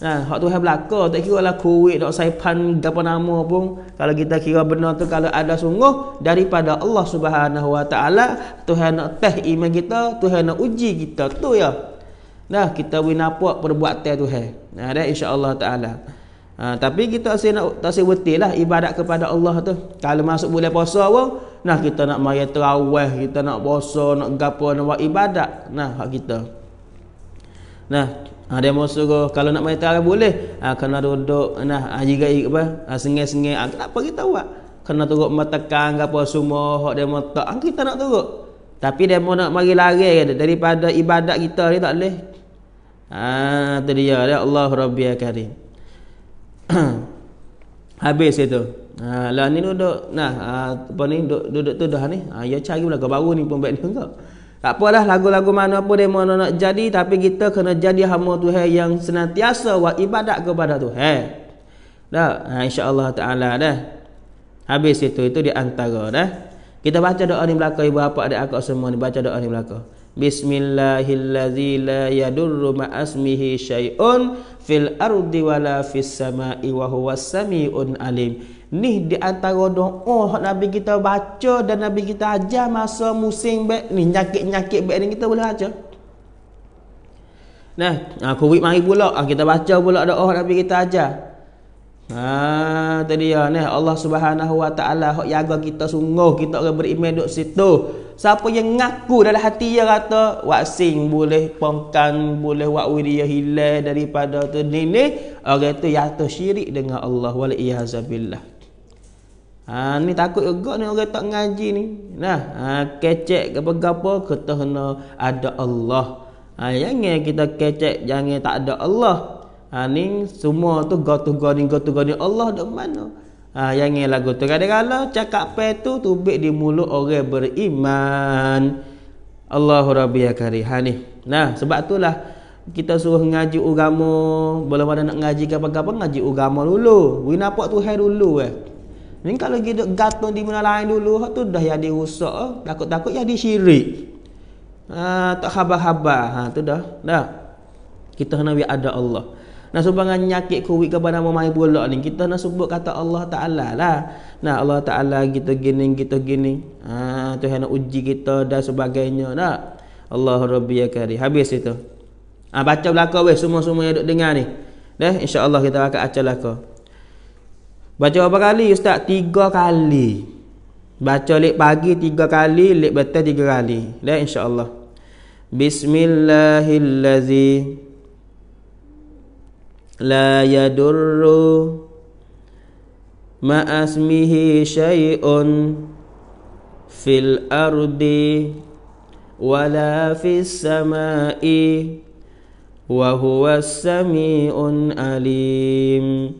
Nah, hak tu hai belaka tak kira lah covid dak saipan gapo nama pun kalau kita kira benar tu kalau ada sungguh daripada Allah Subhanahu Wa Taala Tuhan nak teh iman kita, Tuhan nak uji kita tu ya. Nah kita we nampak perbuatan Tuhan. Nah dah insya-Allah taala. Ha, tapi kita asy nak tak asy lah ibadat kepada Allah tu. Kalau masuk bulan puasa pun Nah kita nak maya terawih, kita nak boso, nak gapo, nak buat ibadat. Nah hak kita. Nah, ada masa ke kalau nak maya terawih boleh. Ah kena duduk nah ah, jika apa? Ah sengai-sengai. Ah kenapa kita buat? Kena turut matakan gapo semua hak demo tak. Ah kita nak turut. Tapi dia mahu nak mari lari daripada ibadat kita ni tak boleh. Ah tu dia. Ya Allah Rabbiyal Karim. Habis itu. Ha lah ni duduk nah ha, apa ni duduk duduk tu dah ni. Ha ya cari pula baru ni pun baik ni juga. Tak apalah lagu-lagu mana apa dia mana nak jadi tapi kita kena jadi hamba Tuhan yang senantiasa wa ibadat kepada Tuhan. Dah, ha, insya-Allah taala dah. Habis itu itu di antara dah. Kita baca doa ni belaka ibu bapa adik akak semua ni baca doa ni belaka. Bismillahillazi la yadurru asmihi syai'un fil ardi wala fis sama'i wa huwas samii'un 'alim. Ni di antara doa Nabi kita baca dan Nabi kita ajar masa musim baik ni nyakit-nyakit baik ni kita boleh baca. Nah, ha, COVID mari pula. Ha, kita baca pula doa Nabi kita ajar. Ha, tadi ya, nah Allah Subhanahu Wa Taala hok jaga kita sungguh kita orang beriman duk situ. Siapa yang ngaku dalam hati dia kata vaksin boleh pongkan boleh wak wiria hilal daripada tu ni ni orang tu jatuh syirik dengan Allah wal iyazabilah. Ha ni takut juga ni orang tak ngaji ni. Nah, ha kecek ke apa-apa kata kena ada Allah. Ha jangan kita kecek jangan tak ada Allah. Ha ni semua tu gotu-gotu ni gotu-gotu Allah dak mana? Ha yang ni lagu tu kadang-kadang cakap pe tu tubik di mulut orang beriman. Allahu rabbi ya karihani. Nah, sebab itulah kita suruh ngaji agama, belum mana nak ngaji ke apa-apa ngaji agama dulu. Wi nampak Tuhan dulu eh. Ni kalau kita gantung di mana lain dulu, hak tu dah jadi rusak, eh. takut-takut jadi syirik. Ha, tak khabar-khabar. Ha, tu dah. Dah. Kita kena biar ada Allah. Nah sebabkan nyakit covid kepada nama mai pula ni kita nak sebut kata Allah Taala lah. Nah Allah Taala kita gini kita gini. Ha tu nak uji kita dan sebagainya nah. Allah Rabbi ya kari. Habis itu. Ha, baca belaka weh semua-semua yang duk dengar ni. Dah insya-Allah kita akan acalah kau. Baca berapa kali ustaz? Tiga kali. Baca lek pagi tiga kali, lek petang tiga kali. Dan insya-Allah. Bismillahillazi la yadurru ma asmihi syai'un fil ardi wala fis sama'i wa huwas samii'un alim.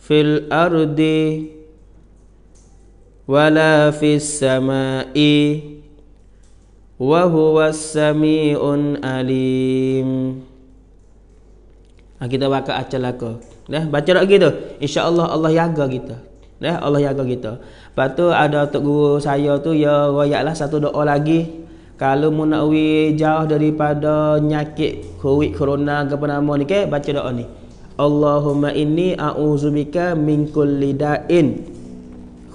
في الأرض ولا في السماء وهو السميع العليم ha, kita baca acara acalaka dah baca lagi tu insyaallah Allah jaga kita dah Allah jaga kita lepas ada tok guru saya tu ya royaklah satu doa lagi kalau mu nak jauh daripada nyakit covid corona ke apa nama ni ke baca doa ni Allahumma inni a'udzubika min kulli da'in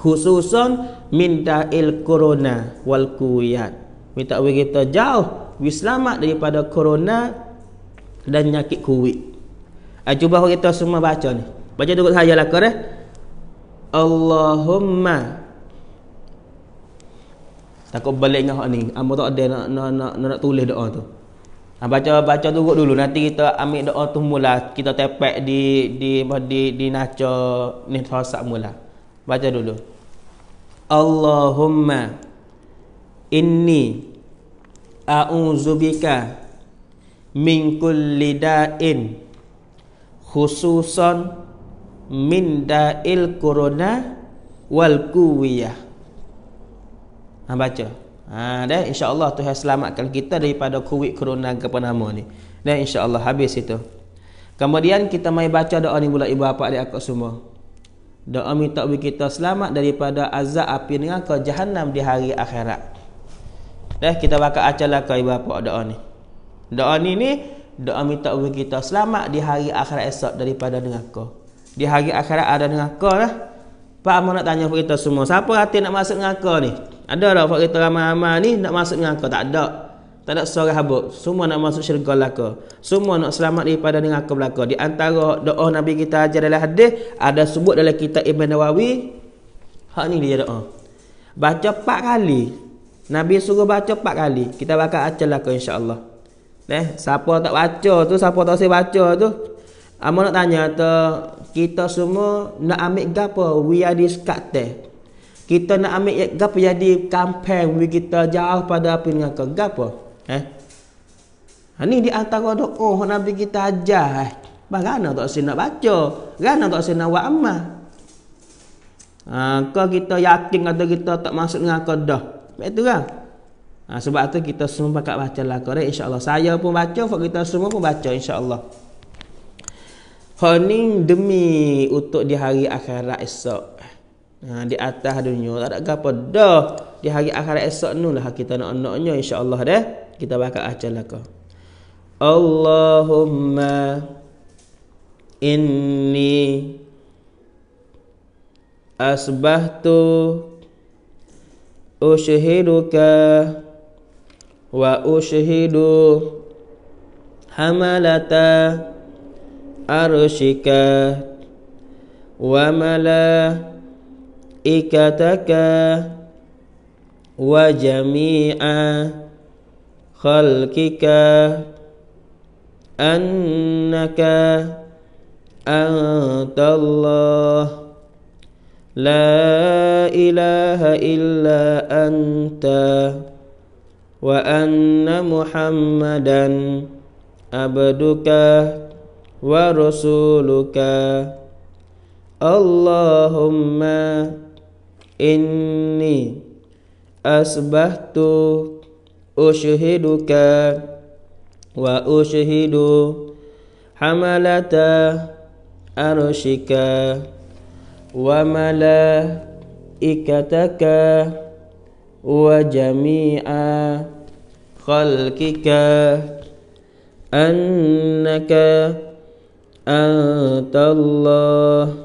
khususan min da'il corona wal kuyat. Minta we kita jauh, we selamat daripada corona dan nyakit kuwit. Eh, cuba kita semua baca ni. Baca dulu saya lah kau eh. Allahumma Takut balik dengan hak ni. Amba tak ada nak nak nak, nak tulis doa tu. Ha, baca baca tu dulu nanti kita ambil doa tu mula kita tepek di di di, di, di naco ni tasak mula. Baca dulu. Allahumma inni a'udzubika min kulli da'in khususan min da'il corona wal kuwiyah. Ha, baca. Ha dah insya-Allah Tuhan selamatkan kita daripada COVID corona ke apa nama ni. Dan insya-Allah habis itu. Kemudian kita mai baca doa ni pula ibu bapa adik akak semua. Doa minta bagi kita selamat daripada azab api neraka jahanam di hari akhirat. Dah kita bakal acalah ke ibu bapa doa ni. Doa ni ni doa minta bagi kita selamat di hari akhirat esok daripada neraka. Di hari akhirat ada neraka lah. Pak Amor nak tanya kita semua, siapa hati nak masuk neraka ni? Ada lah orang kata ramai-ramai ni nak masuk dengan kau. Tak ada. Tak ada suara habuk. Semua nak masuk syurga laka. Semua nak selamat daripada dengan aku belaka. Di antara doa Nabi kita ajar dalam hadis. Ada sebut dalam kitab Ibn Nawawi. Hak ni dia doa. Baca empat kali. Nabi suruh baca empat kali. Kita bakal ajar laka insyaAllah. Eh, siapa tak baca tu, siapa tak usah baca tu. Amo nak tanya tu, kita semua nak ambil gapo? We are this cut there. Kita nak ambil ya- gapo jadi kampung bagi kita jauh pada api dengan ke gapo? Eh. Ha ni di antara doa oh, Nabi kita ajar. Eh. Bagana tak sini nak baca? Gana tak sini nak buat amal? Ha, kau kita yakin kata kita tak masuk dengan kau dah. Baik tu kan? Ha, sebab tu kita semua pakat baca lah kau dah. InsyaAllah. Saya pun baca. Fak kita semua pun baca. InsyaAllah. Hening demi untuk di hari akhirat esok. Eh ha, di atas dunia tak ada apa dah di hari akhirat esok nulah kita nak anaknya Allah deh kita bakal acah lah Allahumma inni asbahtu ushiduka wa ushidu hamalata arshika wa malah ikataka wa jami'a khalqika annaka antallah la ilaha illa anta wa anna muhammadan abduka wa rasuluka Allahumma inni asbahtu ushhiduka wa ushhidu hamalata arushika, wa mala ikataka wa jami'a khalkika annaka antallah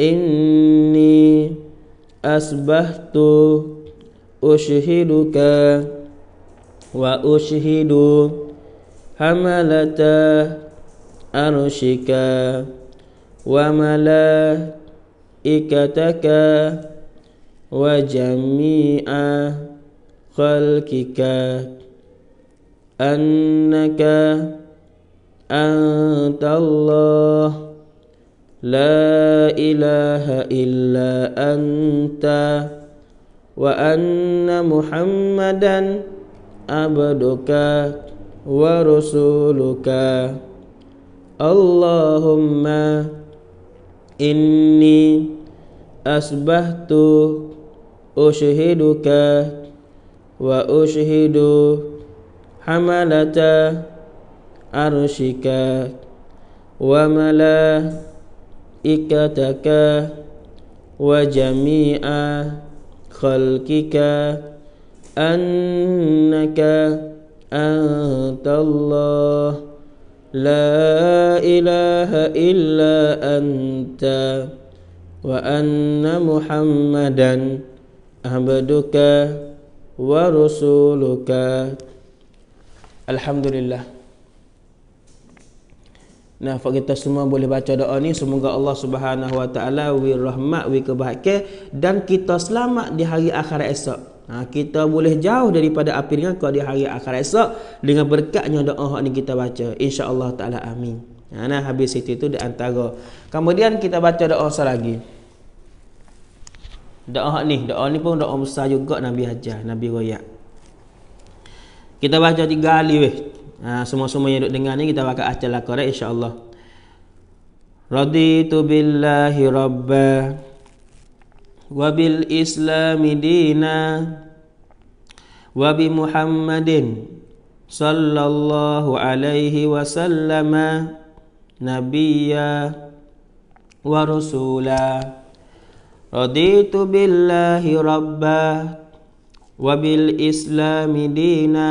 إني أصبحت أشهدك وأشهد حملة أرشك وملائكتك وجميع خلقك أنك أنت الله لا إله إلا أنت وأن محمدا عبدك ورسولك اللهم إني أصبحت أشهدك وأشهد حملة عرشك وملائكتك إكتك وجميع خلقك أنك أنت الله لا إله إلا أنت وأن محمدا عبدك ورسولك الحمد لله Nah, buat kita semua boleh baca doa ni semoga Allah Subhanahu Wa Taala wi rahmat wi kebahagiaan dan kita selamat di hari akhirat esok. Ha, kita boleh jauh daripada api dengan di hari akhir esok dengan berkatnya doa hak ni kita baca Insya Allah taala amin ha, nah habis itu tu di antara kemudian kita baca doa sekali lagi doa hak ni doa ni pun doa besar juga nabi hajar nabi royak kita baca tiga kali weh Ha, semua-semua yang duduk dengar ni kita akan acara lah korek insya-Allah. Raditu billahi rabba wa bil Islam dina wa bi Muhammadin sallallahu alaihi wasallam nabiyya wa rasula Raditu billahi rabba wa bil Islam dina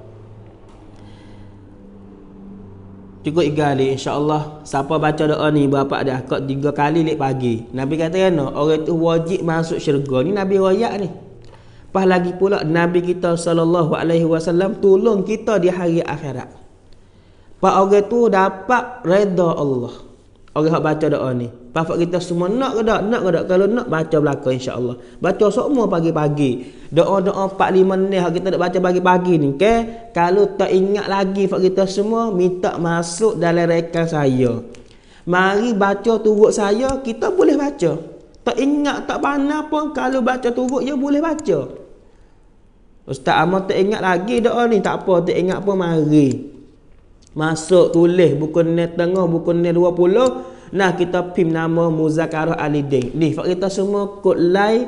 Cukup igali insya-Allah siapa baca doa ni berapa ada kot tiga kali lek pagi. Nabi kata kan orang tu wajib masuk syurga ni Nabi royak ni. Pas lagi pula Nabi kita sallallahu alaihi wasallam tolong kita di hari akhirat. Pak orang tu dapat redha Allah. Orang hak baca doa ni. Pafat kita semua nak ke tak? Nak ke tak? Kalau nak baca belaka insya-Allah. Baca semua pagi-pagi. Doa-doa 4 5 menit kita nak baca pagi-pagi ni, okey? Kalau tak ingat lagi pafat kita semua minta masuk dalam rekan saya. Mari baca turut saya, kita boleh baca. Tak ingat tak pandai pun kalau baca turut ya boleh baca. Ustaz Ahmad tak ingat lagi doa ni, tak apa tak ingat pun mari. Masuk tulis buku ni tengah, buku ni puluh. Nah kita pim nama muzakarah alidin. Ni kita semua kod lai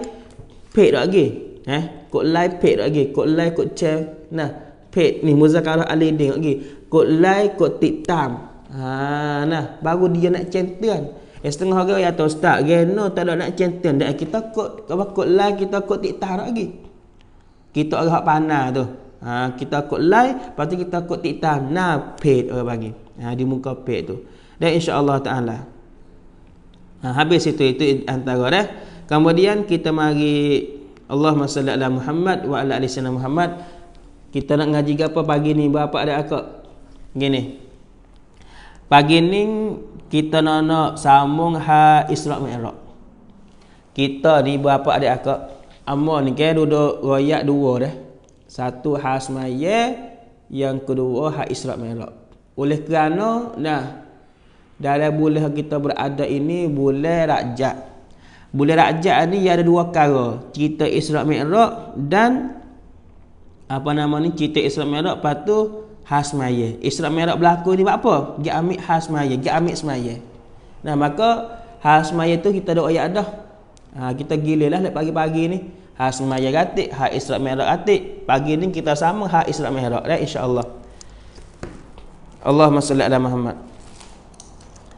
pek dak lagi. Eh, kod lai pek dak lagi. Kod lai kod chef. Nah, pek ni muzakarah alidin lagi. Kod lai kod titam. Ha, nah baru dia nak centen. Eh setengah orang ya tu start ge tak ada nak centen. Dak kita kod kalau kod lai kita kod titam lagi. Kita agak panah tu. Ha, kita kod lai, lepas tu kita kod titam. Nah, pek orang bagi. Ha, di muka pek tu. Dan insya-Allah taala ha, habis itu itu antara dah kemudian kita mari Allahumma salli ala Muhammad wa ala ali sayyidina Muhammad kita nak ngaji apa pagi ni berapa ada akak gini pagi ni kita nak nak sambung ha Isra Mikraj kita ni berapa ada akak amon. ni kan duduk royak dua dah satu hasmaye yang kedua ha Isra Mikraj oleh kerana nah dalam boleh kita berada ini bulan Rajab. Bulan Rajab ni ada dua perkara, cerita Isra Mikraj dan apa nama ni cerita Isra Mikraj patu Hasmaya. Isra Mikraj berlaku ni buat apa? Dia ambil Hasmaya, dia ambil Semaya. Nah, maka Hasmaya tu kita doa ayat dah. Ha, kita gilalah lah pagi-pagi ni Hasmaya gatik, Ha Isra Mikraj gatik. Pagi ni kita sama Ha Isra Mikraj dah insya-Allah. Allahumma salli ala Muhammad.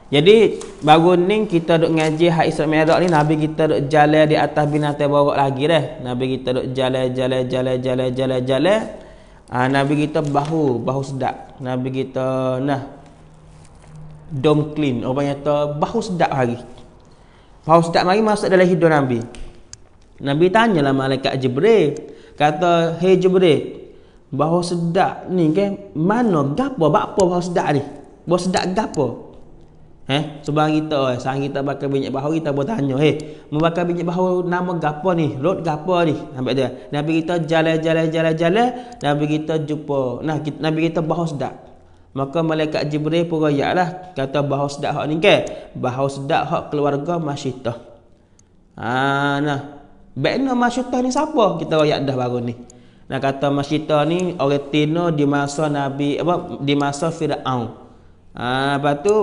Jadi baru ni kita duk ngaji hak Isra Mikraj ni Nabi kita duk jalan di atas binatang borok lagi dah. Nabi kita duk jalan jalan jalan jalan jalan jalan. Ha, Nabi kita bahu, bahu sedap. Nabi kita nah dom clean. Orang kata bahu sedap hari. Bahu sedap mari masuk dalam hidung Nabi. Nabi tanya lah malaikat Jibril. Kata, "Hei Jibril, bahu sedap ni kan? Mana gapo? Apa bahu sedap ni? Bahu sedap gapo?" Eh, sebab kita eh, sang kita bakal banyak bahu kita bertanya, "Hei, eh, membakar banyak bahu nama gapo ni? Road gapo ni?" Nampak dia. Nabi kita jalan-jalan jalan-jalan, Nabi kita jumpa. Nah, kita, Nabi kita bahu sedap. Maka malaikat Jibril pun royaklah kata bahu sedap hak ni kan? Bahu sedap hak keluarga Masyitah. Ha, nah. Bekna Masyitah ni siapa? Kita royak dah baru ni. Nah kata Masyitah ni orang Tino di masa Nabi apa di masa Firaun. Ah, ha, lepas tu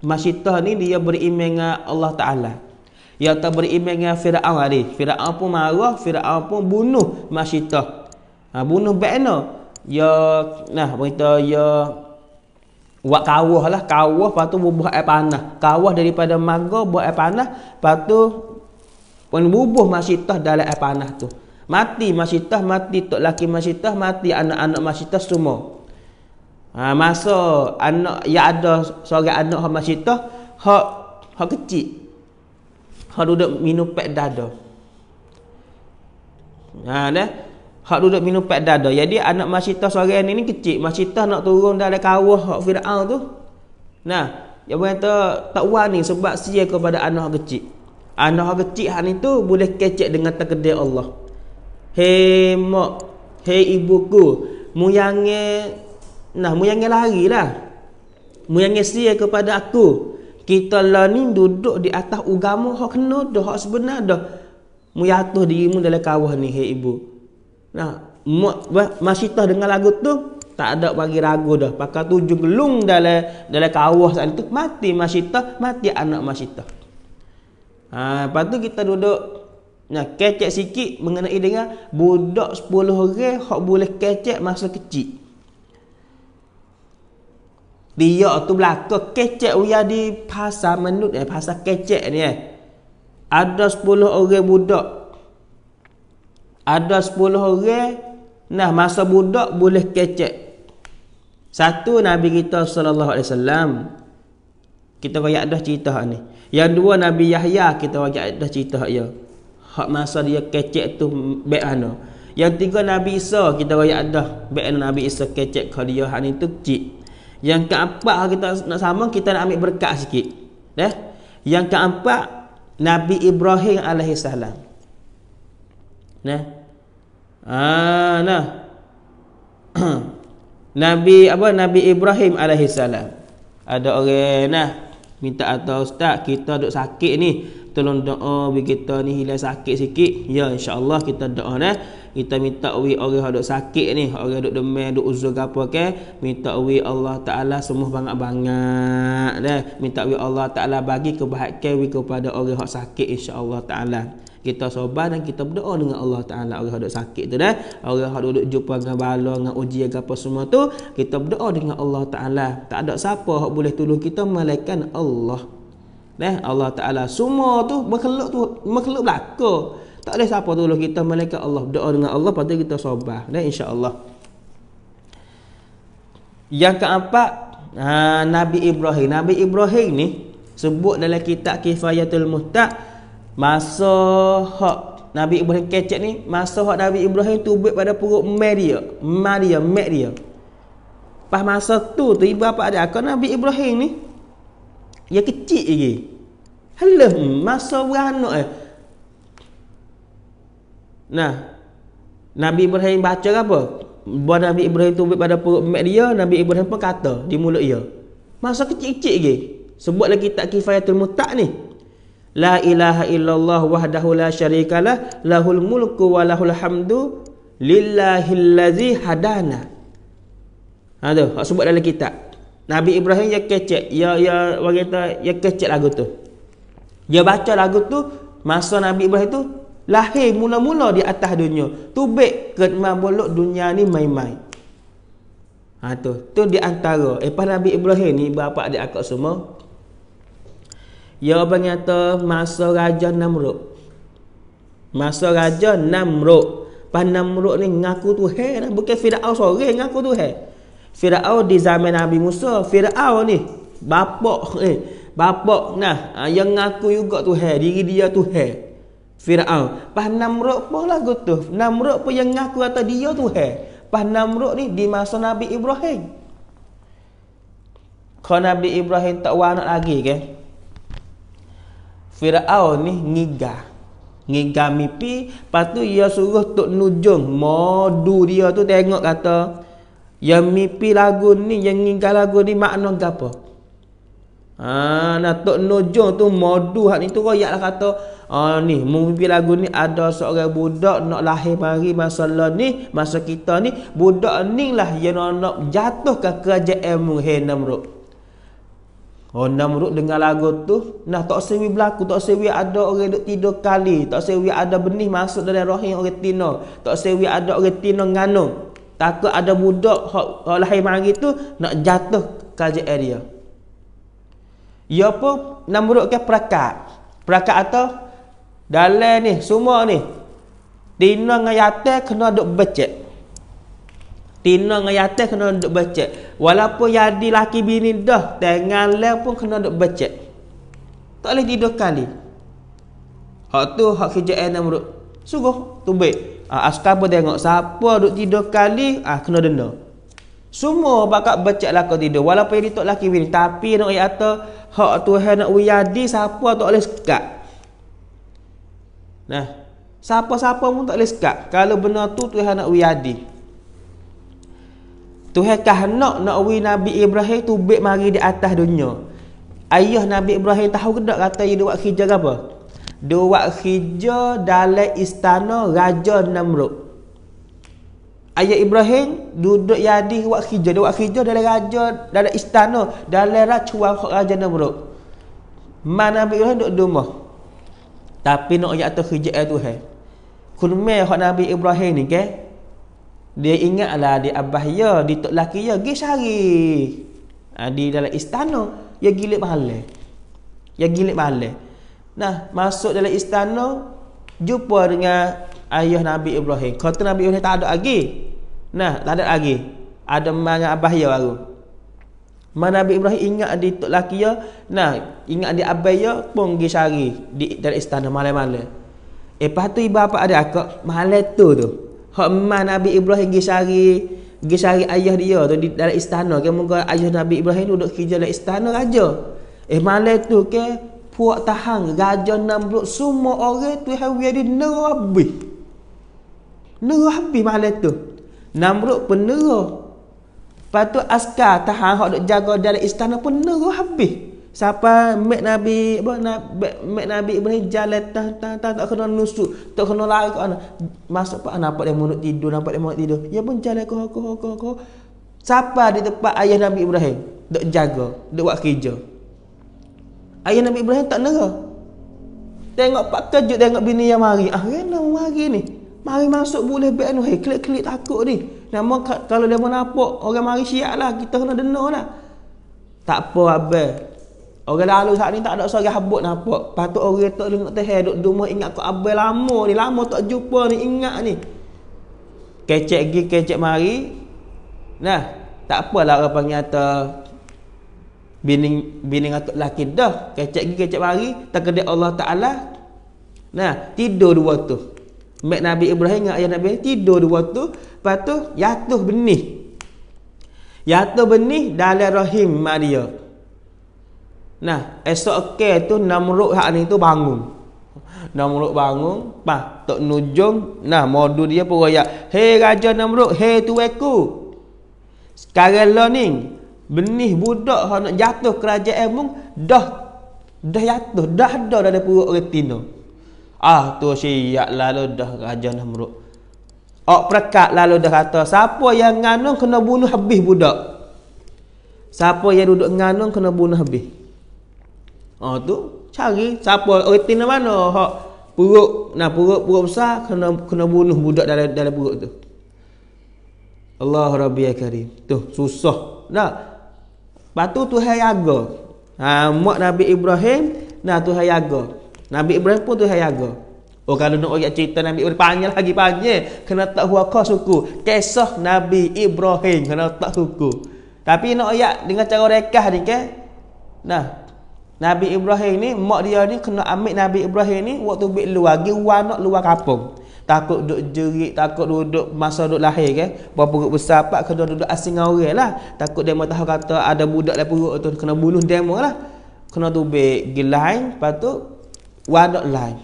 Masyidah ni dia beriman dengan Allah Ta'ala Dia tak beriman dengan Fir'aun tadi Fir'aun pun marah Fir'aun pun bunuh Masyidah ha, Bunuh bagaimana? Ya Nah berita ya Buat kawah lah Kawah lepas tu bubuh air panah Kawah daripada marga buat air panah Lepas tu Pun bubuh Masyidah dalam air panah tu Mati Masyidah Mati tok laki Masyidah Mati anak-anak Masyidah semua Ha, masa anak yang ada seorang anak hak masjid tu hak hak kecil. Hak duduk minum pek dada. Ha dah. Hak duduk minum pek dada. Jadi anak masjid tu seorang ni ni kecil. Masjid tu nak turun dari kawah hak Firaun tu. Nah, yang berkata tak wani sebab sia kepada anak hak kecil. Anak hak kecil hak ni tu boleh kecek dengan takdir Allah. Hei mak, hei ibuku, muyangnya Nah, muyangnya lari lah. Muyangnya siya kepada aku. Kita lah ni duduk di atas ugamu. Hak kena dah, hak sebenar dah. Muyatuh dirimu dalam kawah ni, hei ibu. Nah, masih masyidah dengar lagu tu, tak ada bagi ragu dah. Pakai tujuh gelung dalam dalam kawah saat itu, mati masih masyidah, mati anak masyidah. Ha, lepas tu kita duduk Nah, kecek sikit mengenai dengan budak 10 orang hok boleh kecek masa kecil dia tu berlaku kecek uya di pasar menut eh pasar kecek ni eh. ada 10 orang budak ada 10 orang nah masa budak boleh kecek satu nabi kita sallallahu alaihi wasallam kita kaya ada cerita ni yang dua nabi Yahya kita kaya ada cerita ya hak masa dia kecek tu baik mana yang tiga nabi Isa kita kaya ada baik nabi Isa kecek kalau dia hak ni tu cik yang keempat kalau kita nak sama kita nak ambil berkat sikit. Ya. Eh? Yang keempat Nabi Ibrahim alaihi salam. Ya? Ha, nah. Ah nah. Nabi apa Nabi Ibrahim alaihi salam. Ada orang nah minta atau ustaz kita duk sakit ni tolong doa bagi kita ni hilang sakit sikit ya insyaallah kita doa nah kita minta wi orang hok sakit ni orang hok demam hok uzur ke apa ke minta wi Allah taala sembuh banget-banget dah minta wi Allah taala bagi kebahagiaan wi kepada orang hok sakit insyaallah taala kita sabar dan kita berdoa dengan Allah Taala orang hendak sakit tu dah orang hendak duduk jumpa dengan bala dengan ujian apa semua tu kita berdoa dengan Allah Taala tak ada siapa yang boleh tolong kita melainkan Allah Nah, Allah Ta'ala semua tu makhluk tu makhluk belaka. Tak ada siapa tu kita malaikat Allah doa dengan Allah pada kita sobah. Dan insya-Allah. Yang keempat, ha, Nabi Ibrahim. Nabi Ibrahim ni sebut dalam kitab Kifayatul Muhtaq masa hak Nabi Ibrahim kecek ni masa hak Nabi Ibrahim tubuh pada perut Maria, Maria, Maria. Pas masa tu tiba apa ada? Kau Nabi Ibrahim ni Ya kecil lagi. Halah masa beranak eh. Nah. Nabi Ibrahim baca apa? Buat Nabi Ibrahim tu pada perut mak dia, Nabi Ibrahim pun kata di mulut dia. Masa kecil-kecil lagi. Sebut lagi tak kifayatul mutak ni. La ilaha illallah wahdahu la syarikalah lahul mulku wa lahul hamdu lillahi allazi hadana. Ha tu, sebut dalam kitab. Nabi Ibrahim ya kecek, ya ya orang kata ya kecek lagu tu. Dia baca lagu tu masa Nabi Ibrahim tu lahir mula-mula di atas dunia. Tubik ke mabuluk dunia ni mai mai, Ha tu, tu di antara eh Nabi Ibrahim ni bapa dia akak semua. Ya orang kata masa raja Namrud. Masa raja Namrud. Pan Namrud ni ngaku tu Tuhan, bukan Firaun sorang ngaku tu Tuhan. Firaun di zaman Nabi Musa, Firaun ni bapak eh bapak nah ah, yang ngaku juga Tuhan, diri dia Tuhan. Firaun. Pas Namrud lah gitu. Namrud pun yang ngaku kata dia Tuhan. Pas Namrud ni di masa Nabi Ibrahim. Kalau Nabi Ibrahim tak wanak lagi ke? Firaun ni ngiga. Ngiga mimpi, patu ia suruh tok nujung modu dia tu tengok kata yang mimpi lagu ni, yang ingat lagu ni makna apa? Ha, ah, Datuk Nojo tu modu hak ni tu royak lah kata ah, ni mimpi lagu ni ada seorang budak nak lahir mari masa ni masa kita ni budak ni lah yang nak jatuh ke kerajaan mu hey, Namrud Oh namruk dengar lagu tu nah tak sewi berlaku tak sewi ada orang duduk tidur kali tak sewi ada benih masuk dalam rohing orang tina tak sewi ada orang tina nganung takut ada budak hak lahir malam itu nak jatuh kajak area ia pun nak merupakan perakat perakat atau dalam ni semua ni tina dengan yata kena duduk becek tina dengan yata kena duduk becek walaupun jadi laki bini dah dengan lain pun kena duduk becek tak boleh tidur kali hak tu hak kerjaan yang merupakan sungguh tu baik Ah, askar pun tengok siapa duk tidur kali, ah kena denda. Semua bakat becak lah tidur. Walaupun jadi tok laki bini, tapi nak ayat tu hak Tuhan nak wiyadi siapa tak boleh sekat. Nah, siapa-siapa pun tak boleh sekat. Kalau benar tu Tuhan nak wiyadi. Tuhan kah nak nak wi Nabi Ibrahim tu bek mari di atas dunia. Ayah Nabi Ibrahim tahu ke tak kata dia buat kerja apa? dua khija dalam istana raja Namrud. Ayah Ibrahim duduk yadi wak khija, dua khija dalam raja dalam istana dalam raja raja Namrud. Mana Nabi Ibrahim duduk rumah. Tapi nak ayat tu khija tu hai. Kunme Nabi Ibrahim ni ke? Dia ingatlah di abah ya, di tok laki ya, gi sehari. Ah, di dalam istana, ya gilik balai. Ya gilik balai. Nah, masuk dalam istana jumpa dengan ayah Nabi Ibrahim. Kata Nabi Ibrahim tak ada lagi. Nah, tak ada lagi. Ada mana abah ya baru. Mana Nabi Ibrahim ingat di tok laki ya. Nah, ingat di abah ya pun pergi cari di dalam istana malam-malam. Eh, lepas tu ibu bapa ada akak malam tu tu. Hak mana Nabi Ibrahim pergi cari pergi cari ayah dia tu di dalam istana. Kemungkinan ayah Nabi Ibrahim duduk kerja dalam istana raja. Eh malam tu ke puak tahan raja namrud semua orang tu hawi habis nerabi nerabi malam tu namrud pun nera patu askar tahan hok dok jaga dalam istana pun nera habis siapa mek nabi apa nabi mek nabi boleh jalan tah tah tah tak kena nusuk tak kena lari ke mana masuk pak nampak dia mulut tidur nampak dia mulut tidur ya pun jalan ke ke ke ke siapa di tempat ayah nabi ibrahim dok jaga dok buat kerja Ayah Nabi Ibrahim tak nera. Tengok pak kejut tengok bini yang mari. Ah kena mari ni. Mari masuk boleh bek anu. Hei klik-klik takut ni. Nama kalau dia pun nampak orang mari siap lah. Kita kena denuh lah. Tak apa abang. Orang lalu saat ni tak ada seorang habuk nampak. Patut orang tak lengok teh duk duma ingat kau abang lama ni. Lama tak jumpa ni ingat ni. Kecek gi kecek mari. Nah, tak apalah orang panggil bini bini ngatuk laki dah kecek gigi kecek tak takdir Allah taala nah tidur dua tu mak nabi ibrahim dengan ayah nabi tidur dua tu lepas tu jatuh benih jatuh benih dalam rahim maria nah esok ke tu namruk hak ni tu bangun namruk bangun pa tok nujung nah modu dia peroyak Hey raja namruk hey tu aku sekarang lo ni benih budak ha nak jatuh kerajaan eh, mu dah dah jatuh dah ada dalam perut orang tino ah tu siap lalu dah raja nak meruk ok perekat lalu dah kata siapa yang nganung kena bunuh habis budak siapa yang duduk nganung kena bunuh habis ah tu cari siapa orang tino mana hak perut nak perut perut besar kena kena bunuh budak dalam dalam perut tu Allah Rabbi ya Karim tu susah nak Batu Tuhan jaga. Ha mak Nabi Ibrahim nah Tuhan jaga. Nabi Ibrahim pun Tuhan jaga. Oh kalau nak ayat cerita Nabi Ibrahim panjang lagi panjang. Kena tak huwa suku. Kisah Nabi Ibrahim kena tak suku. Tapi nak ayat dengan cara rekah ni ke? Nah. Nabi Ibrahim ni mak dia ni kena ambil Nabi Ibrahim ni waktu bit luar lagi luar kampung takut duduk jerit takut duduk masa duduk lahir kan berapa perut besar pak, kena duduk asing dengan orang lah takut dia tahu kata ada budak dalam perut tu kena bunuh dia lah kena tubik lain, lepas tu wadok lain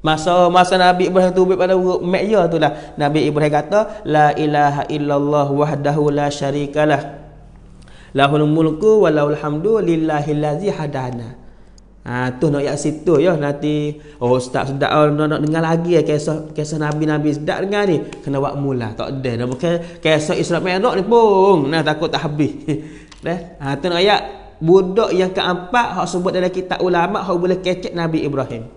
masa masa Nabi Ibrahim tubik pada perut mak ya tu lah Nabi Ibrahim kata la ilaha illallah wahdahu la syarikalah lahul mulku walau alhamdulillahi lillahi lazi hadana Ha, tu nak ya situ ya nanti oh ustaz sedak oh, nak, nak dengar lagi ya kisah kisah nabi-nabi sedak dengar ni kena buat mula tak ada dah bukan kisah Israel Merak ni pun nah takut tak habis dah ha, tu nak ya budak yang keempat hak sebut dalam kitab ulama hak boleh kecek Nabi Ibrahim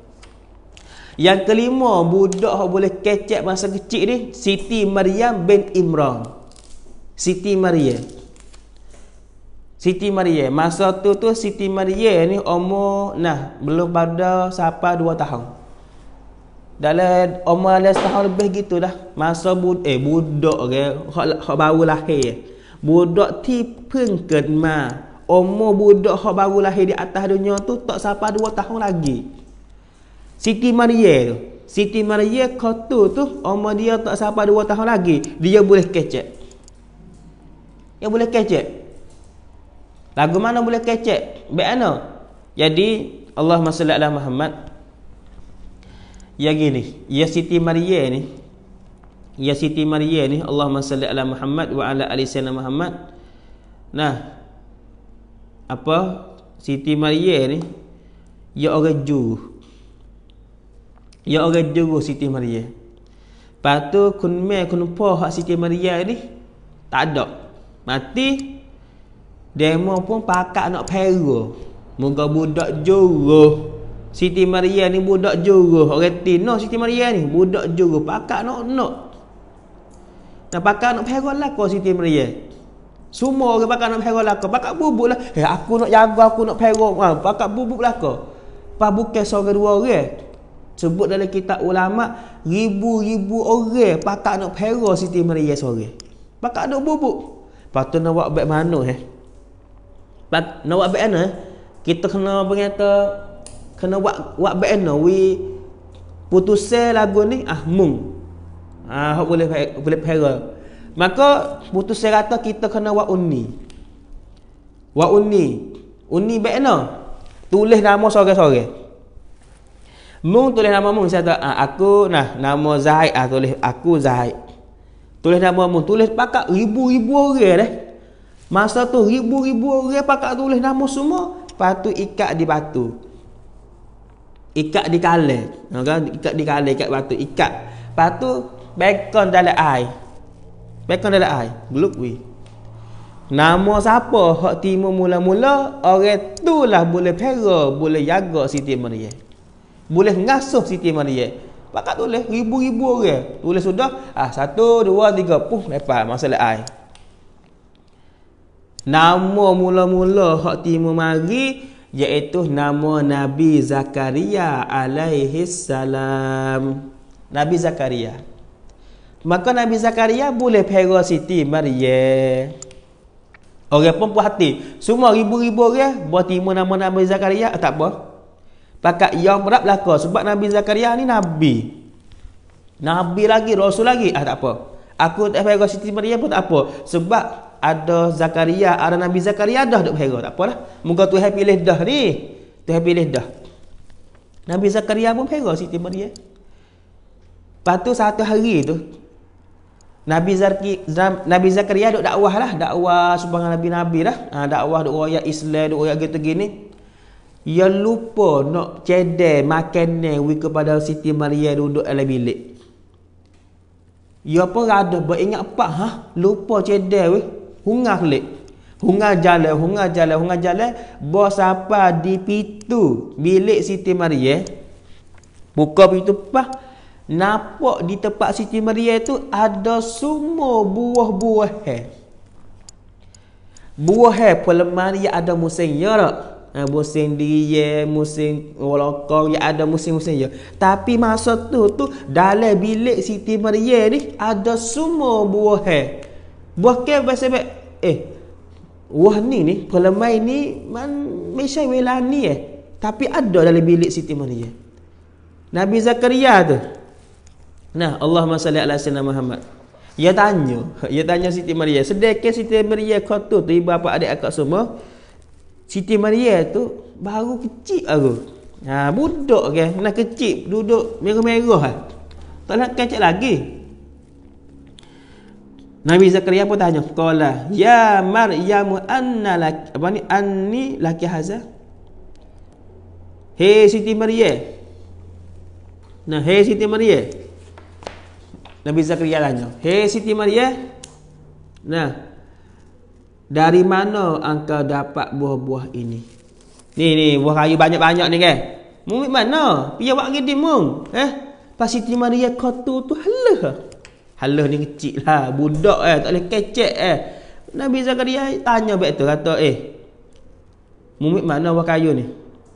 yang kelima budak hak boleh kecek masa kecil ni Siti Maryam bin Imran Siti Maryam Siti Maria masa tu tu Siti Maria ni umur nah belum pada siapa dua tahun dalam umur dia setahun lebih gitu dah masa bud eh budak ke hak hak baru lahir budak ti pun kedma umur budak hak baru lahir di atas dunia tu tak siapa dua tahun lagi Siti Maria tu Siti Maria kotu tu umur dia tak siapa dua tahun lagi dia boleh kecek dia boleh kecek Lagu mana boleh kecek? Bagaimana? Jadi Allah Allah Muhammad Ya gini Ya Siti Maria ni Ya Siti Maria ni Allah Allah Muhammad Wa ala alisana Muhammad Nah Apa Siti Maria ni Ya orang juru Ya orang juru Siti Maria Lepas tu kun me Siti Maria ni Tak ada Mati Demo pun pakak nak pera. Moga budak juruh. Siti Maria ni budak juruh. Orang Tino Siti Maria ni budak juruh. Pakak nak nak. Nak pakak nak pera lah kau Siti Maria. Semua orang pakak nak pera lah kau. Pakak bubuk lah. Eh aku nak jaga aku nak pera. Ha, pakak bubuk lah kau. Pak bukan seorang dua orang. Sebut dalam kitab ulama ribu-ribu orang pakak nak pera Siti Maria sore. Pakak nak bubuk. Patut nak buat baik mana eh. Pak nak buat bena kita kena berkata kena wak buat bena we putus lagu ni ah mung. Ah hok boleh boleh pera. Maka putus kata kita kena wak unni. wak unni. Unni bena. Tulis nama sore-sore. Mung tulis nama mung saya tak ah, aku nah nama Zaid ah tulis aku Zaid. Tulis nama mung tulis pakak ribu-ribu orang eh. Masa tu ribu-ribu orang pakat tulis nama semua. patu tu ikat di batu. Ikat di ha, kale. Ikat di kale, ikat batu. Ikat. patu tu, bacon dalam air. Bacon dalam air. Gluk weh. Nama siapa hak timur mula-mula, orang tu lah boleh pera, boleh jaga Siti Maria. Boleh ngasuh Siti Maria. Pakat tulis ribu-ribu orang. Tulis sudah, ah satu, dua, tiga, puh, lepas masalah air. Nama mula-mula hak timur mari iaitu nama Nabi Zakaria alaihi salam. Nabi Zakaria. Maka Nabi Zakaria boleh pergi Siti Maria. Orang pun puas hati. Semua ribu-ribu orang buat timu nama Nabi Zakaria tak apa. Pakat yang rap lah belaka sebab Nabi Zakaria ni Nabi. Nabi lagi, Rasul lagi. Ah tak apa. Aku tak payah Siti Maria pun tak apa. Sebab ada Zakaria, ada Nabi Zakaria dah duk berhera. Tak apalah. Muka Tuhan pilih dah ni. Tuhan pilih dah. Nabi Zakaria pun berhera Siti Maria. Lepas tu satu hari tu Nabi Zakaria Nabi Zakaria duk dakwah lah, dakwah subhanallah Nabi Nabi lah. Ha, dakwah duk royak Islam, duk royak gitu gini. Ya lupa nak cedek makanan wi kepada Siti Maria duduk dalam bilik. Ya pun rada beringat apa ha? Lupa cedek weh hungah lek hungah jale hungah jale hungah jale bos apa di pitu bilik Siti Maria buka pintu pah nampak di tempat Siti Maria tu ada semua buah-buah buah he, pelemar yang ada musim ya tak Ha, musim dia, musim walaukong, ya ada musim-musim ya. Tapi masa tu tu dalam bilik Siti Maria ni ada semua buah he. Buah ke bahasa baik Eh Wah ni ni Perlemai ni man, Mesej wilayah ni eh Tapi ada dalam bilik Siti Maria Nabi Zakaria tu Nah Allah masalah ala sinar Muhammad Ia tanya Ia tanya Siti Maria Sedekah Siti Maria kau tu Ibu bapa, adik akak semua Siti Maria tu Baru kecil aku Ha, budak ke, nak kecil, duduk merah-merah lah. Tak nak kecil lagi. Nabi Zakaria pun tanya, "Qala ya Maryam anna lak apa ni anni laki haza?" Hei Siti Maria. Nah, hei Siti Maria. Nabi Zakaria tanya, "Hei Siti Maria, nah dari mana angka dapat buah-buah ini?" Ni ni buah kayu banyak-banyak ni kan. Mumit mana? Piawak gedimung. Eh? Pas Siti Maria tu halah. Halah ni kecil lah. Budak eh. Tak boleh kecek eh. Nabi Zakaria tanya baik tu. Kata eh. Mumit mana awak kayu ni?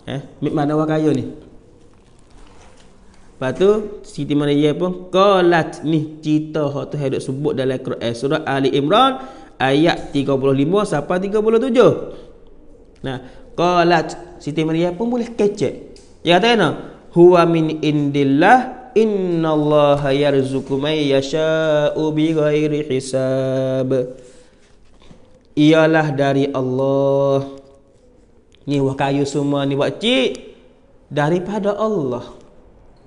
Eh. Mumit mana awak kayu ni? Lepas tu. Siti Maria pun. Kolat ni. Cerita orang tu. Hidup sebut dalam Quran. Eh, surah Ali Imran. Ayat 35 sampai 37. Nah. Kolat. Siti Maria pun boleh kecek. Dia kata kena. Huwa min Huwa min indillah. Inna Allah yarzuku man yasha'u bighairi hisab Ialah dari Allah Ni wah kayu semua ni buat cik Daripada Allah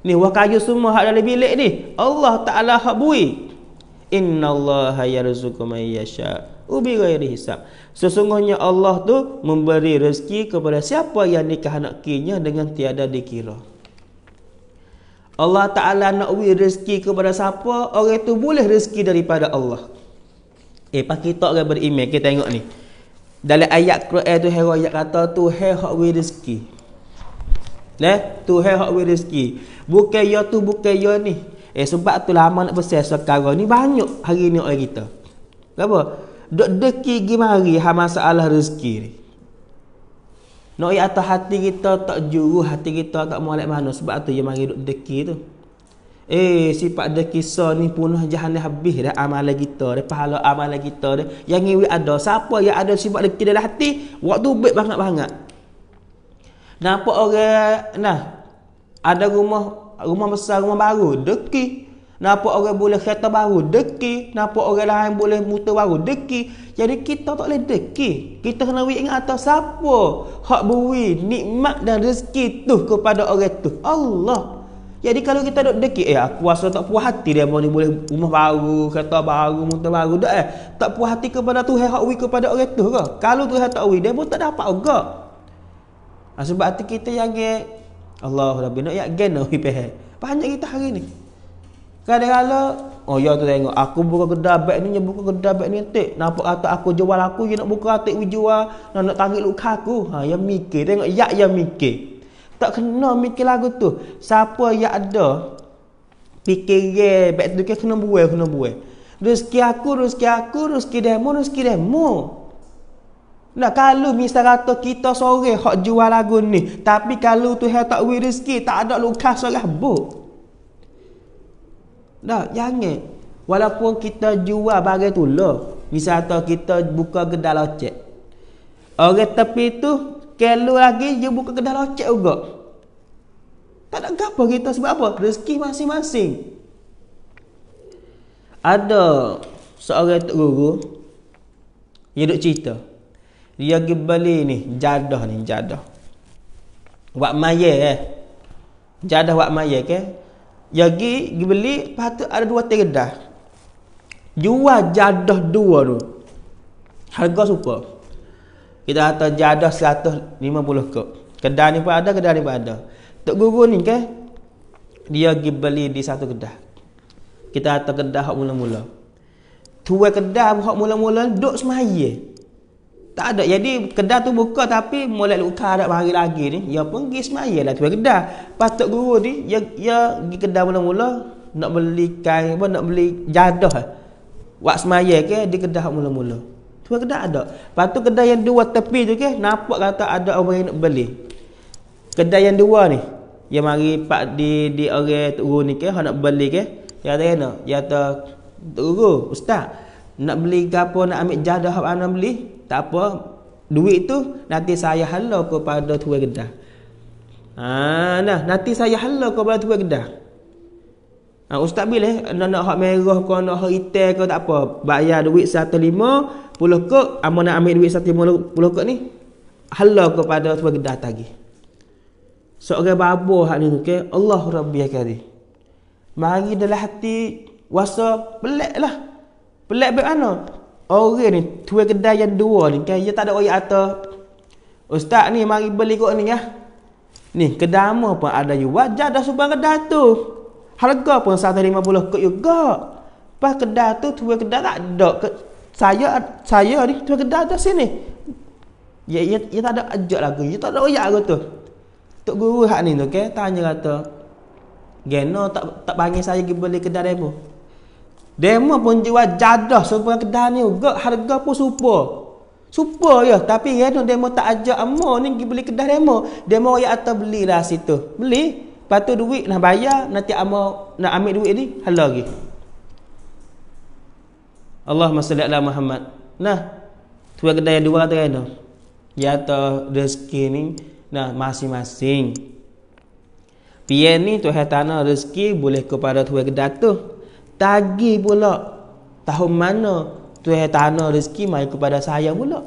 Ni wah kayu semua hak dalam bilik ni Allah Ta'ala hak bui Inna Allah yarzuku man yasha'u bighairi hisab Sesungguhnya Allah tu memberi rezeki kepada siapa yang nikah anak kinya dengan tiada dikira. Allah Ta'ala nak beri rezeki kepada siapa Orang itu boleh rezeki daripada Allah Eh, pas kita orang berimek Kita tengok ni Dalam ayat Quran tu Hero ayat kata tu Hero hak beri rezeki Eh, tu Hero hak beri rezeki Bukan ya tu, bukan ya ni Eh, sebab tu lama nak bersih sekarang ni Banyak hari ni orang kita Kenapa? Dok deki gimari ha masalah rezeki ni. Nak ia atas hati kita tak juru, hati kita tak mualik mana. Sebab tu dia mari duduk deki tu. Eh, sifat deki so ni punah jahat ni habis dah amalan kita. Dah pahala amalan kita dah. Yang ini ada. Siapa yang ada sifat deki dalam hati, waktu baik banget-banget. Nampak orang, nah, ada rumah rumah besar, rumah baru, deki. Nampak orang boleh kereta baru deki, nampak orang lain boleh motor baru deki. Jadi kita tak boleh deki. Kita kena ingat atas siapa hak beri nikmat dan rezeki tu kepada orang tu. Allah. Jadi kalau kita dok deki, eh aku rasa tak puas hati dia mau ni boleh rumah baru, kereta baru, motor baru dak eh. Tak puas hati kepada tu hak wi kepada orang tu ke? Kalau tu tak wi, dia pun tak dapat juga. Ah, sebab hati kita yang Allah Rabbina ya gen lah, wi peh. Banyak kita hari ni. Kadang-kadang, oh ya tu tengok, aku buka kedai bag ni, buka kedai bag ni, tik. Nampak kata aku jual aku, nak buka atik we jual, nak, nak tanggit luka aku. Ha, yang mikir, tengok, yak yang mikir. Tak kena mikir lagu tu. Siapa yang ada, fikir ye, bag tu kena buai, kena buai. Rezeki aku, rezeki aku, rezeki demo, rezeki demo. Nah, kalau misal kata kita sore hok jual lagu ni, tapi kalau tu hak tak wi rezeki, tak ada luka sorah buk. Dah, jangan. Walaupun kita jual barang tu lah. Misalnya kita buka kedai locek. Orang tepi tu, kelu lagi dia buka kedai locek juga. Tak ada apa kita sebab apa? Rezeki masing-masing. Ada seorang tu guru, dia duk cerita. Dia pergi beli ni, jadah ni, jadah. Buat maya eh. Jadah buat maya ke? Okay? Ya gi, gi beli, patut ada dua tegedah. Jual jadah dua tu. Harga super. Kita kata jadah 150 kot. Kedai ni pun ada, kedai ni pun ada. Tok guru ni ke? Dia gi beli di satu kedai. Kita kata kedai hok mula-mula. Tua kedai hok mula-mula duk semaya. Tak ada. Jadi kedai tu buka tapi mulai luka ada hari lagi ni. Ya pergi semaya lah tu kedai. Patut guru ni, ya, ya pergi kedai mula-mula nak beli kain apa, nak beli jadah. Wak eh. semaya ke, di kedai mula-mula. Tu kedai ada. Lepas tu kedai yang dua tepi tu ke, nampak kata ada orang yang nak beli. Kedai yang dua ni, yang mari pak di di orang tu guru ni ke, nak beli ke. Ya ada yang nak. Ya guru, ustaz. Nak beli gapo nak ambil jadah apa nak beli? Tak apa, duit tu nanti saya halau kepada tuan kedah. Ha, nah, nanti saya halau kepada tuan kedah. Ha, ustaz boleh nak nak hak merah ke nak hak hitam ke tak apa. Bayar duit 150 puluh kok, amun nak ambil duit 150 puluh kok ni halau kepada tuan kedah tadi. Seorang so, babo hak ni okay? Allah Rabbi akari. Mari dalam hati wasa pelik lah. Pelik baik Orang ni tua kedai yang dua ni kan dia tak ada orang atas. Ustaz ni mari beli kot ni ya. Ni kedai apa pun ada you wajah dah subang kedai tu. Harga pun 150 kot juga. Pas kedai tu tua kedai tak ada saya saya ni tua kedai atas sini. Ya ya, ya tak ada ajak lagu, ya tak ada oyak aku tu. Tok guru hak ni tu kan okay? tanya kata Geno tak tak panggil saya pergi beli kedai depo. Demo pun jual jadah serupa kedai ni juga harga pun serupa. Serupa ya, tapi ya tu demo tak ajak amo ni pergi beli kedai demo. Demo ya atau belilah situ. Beli, lepas duit nak bayar, nanti amo nak ambil duit ni hal lagi. Allahumma salli ala Muhammad. Nah, tu kedai yang dua tu kan tu. Ya tu rezeki ni nah masing-masing. Pian ni tu hatana rezeki boleh kepada tuan kedai tu. Tagih pula Tahun mana Tuhan tanah rezeki mai kepada saya pula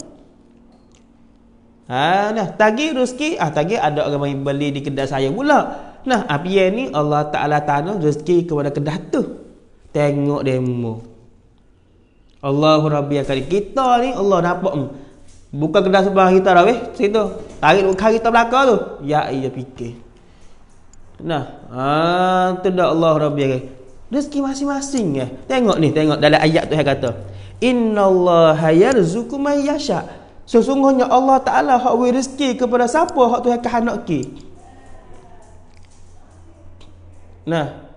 Ha, nah, tagih rezeki, ah ha, tagih ada orang yang beli di kedai saya pula. Nah, api ni Allah Taala tanah rezeki kepada kedai tu. Tengok demo. Allahu Rabbi yang kali kita ni Allah nampak buka kedai sebelah kita dah weh, situ. Tarik muka kita belakang tu. Ya iya fikir. Nah, ah tu dah Allah Rabbi rezeki masing-masing eh. Tengok ni, tengok dalam ayat tu dia kata. Innallaha yarzuqu man yasha. Sesungguhnya Allah Taala hak beri rezeki kepada siapa hak Tuhan kehendak Nah.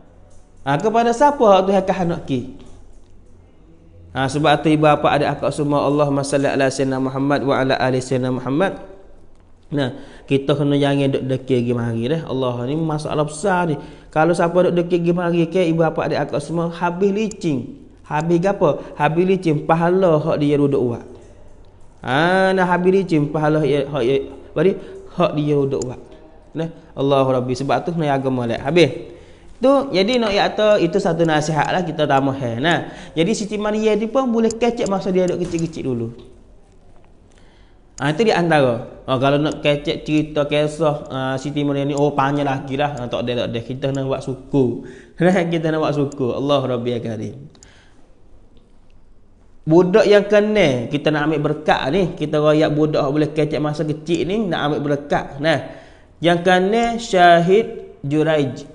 Ha, kepada siapa hak Tuhan kehendak ke. Ha, sebab tu ibu bapa ada akak semua Allah masallallahu alaihi wasallam Muhammad wa ala ali sayyidina Muhammad. Nah, kita kena jangan duk dekil pergi mari dah. Allah ni masalah besar ni. Kalau siapa duk dekil pergi mari ke ibu bapa dia akak semua habis licin. Habis gapo? Habis licin pahala hak dia duduk buat. Ha, nah habis licin pahala hak dia bari hak dia duduk buat. Nah, Allah Rabbi sebab tu kena agama lah. Habis. Tu jadi nak yakto itu satu nasihatlah kita tambah. Nah, jadi Siti Maria dia pun boleh kecek masa dia duk kecil-kecil dulu. Ha, itu di antara. Ha, kalau nak kecek cerita kisah uh, Siti Maria ni, oh panjang lagi lah. Ha, tak ada, tak ada. Kita nak buat suku. kita nak buat suku. Allah Rabbi Karim. Budak yang kena, kita nak ambil berkat ni. Kita rakyat budak yang boleh kecek masa kecil ni, nak ambil berkat. Nah, yang kena Syahid Juraij.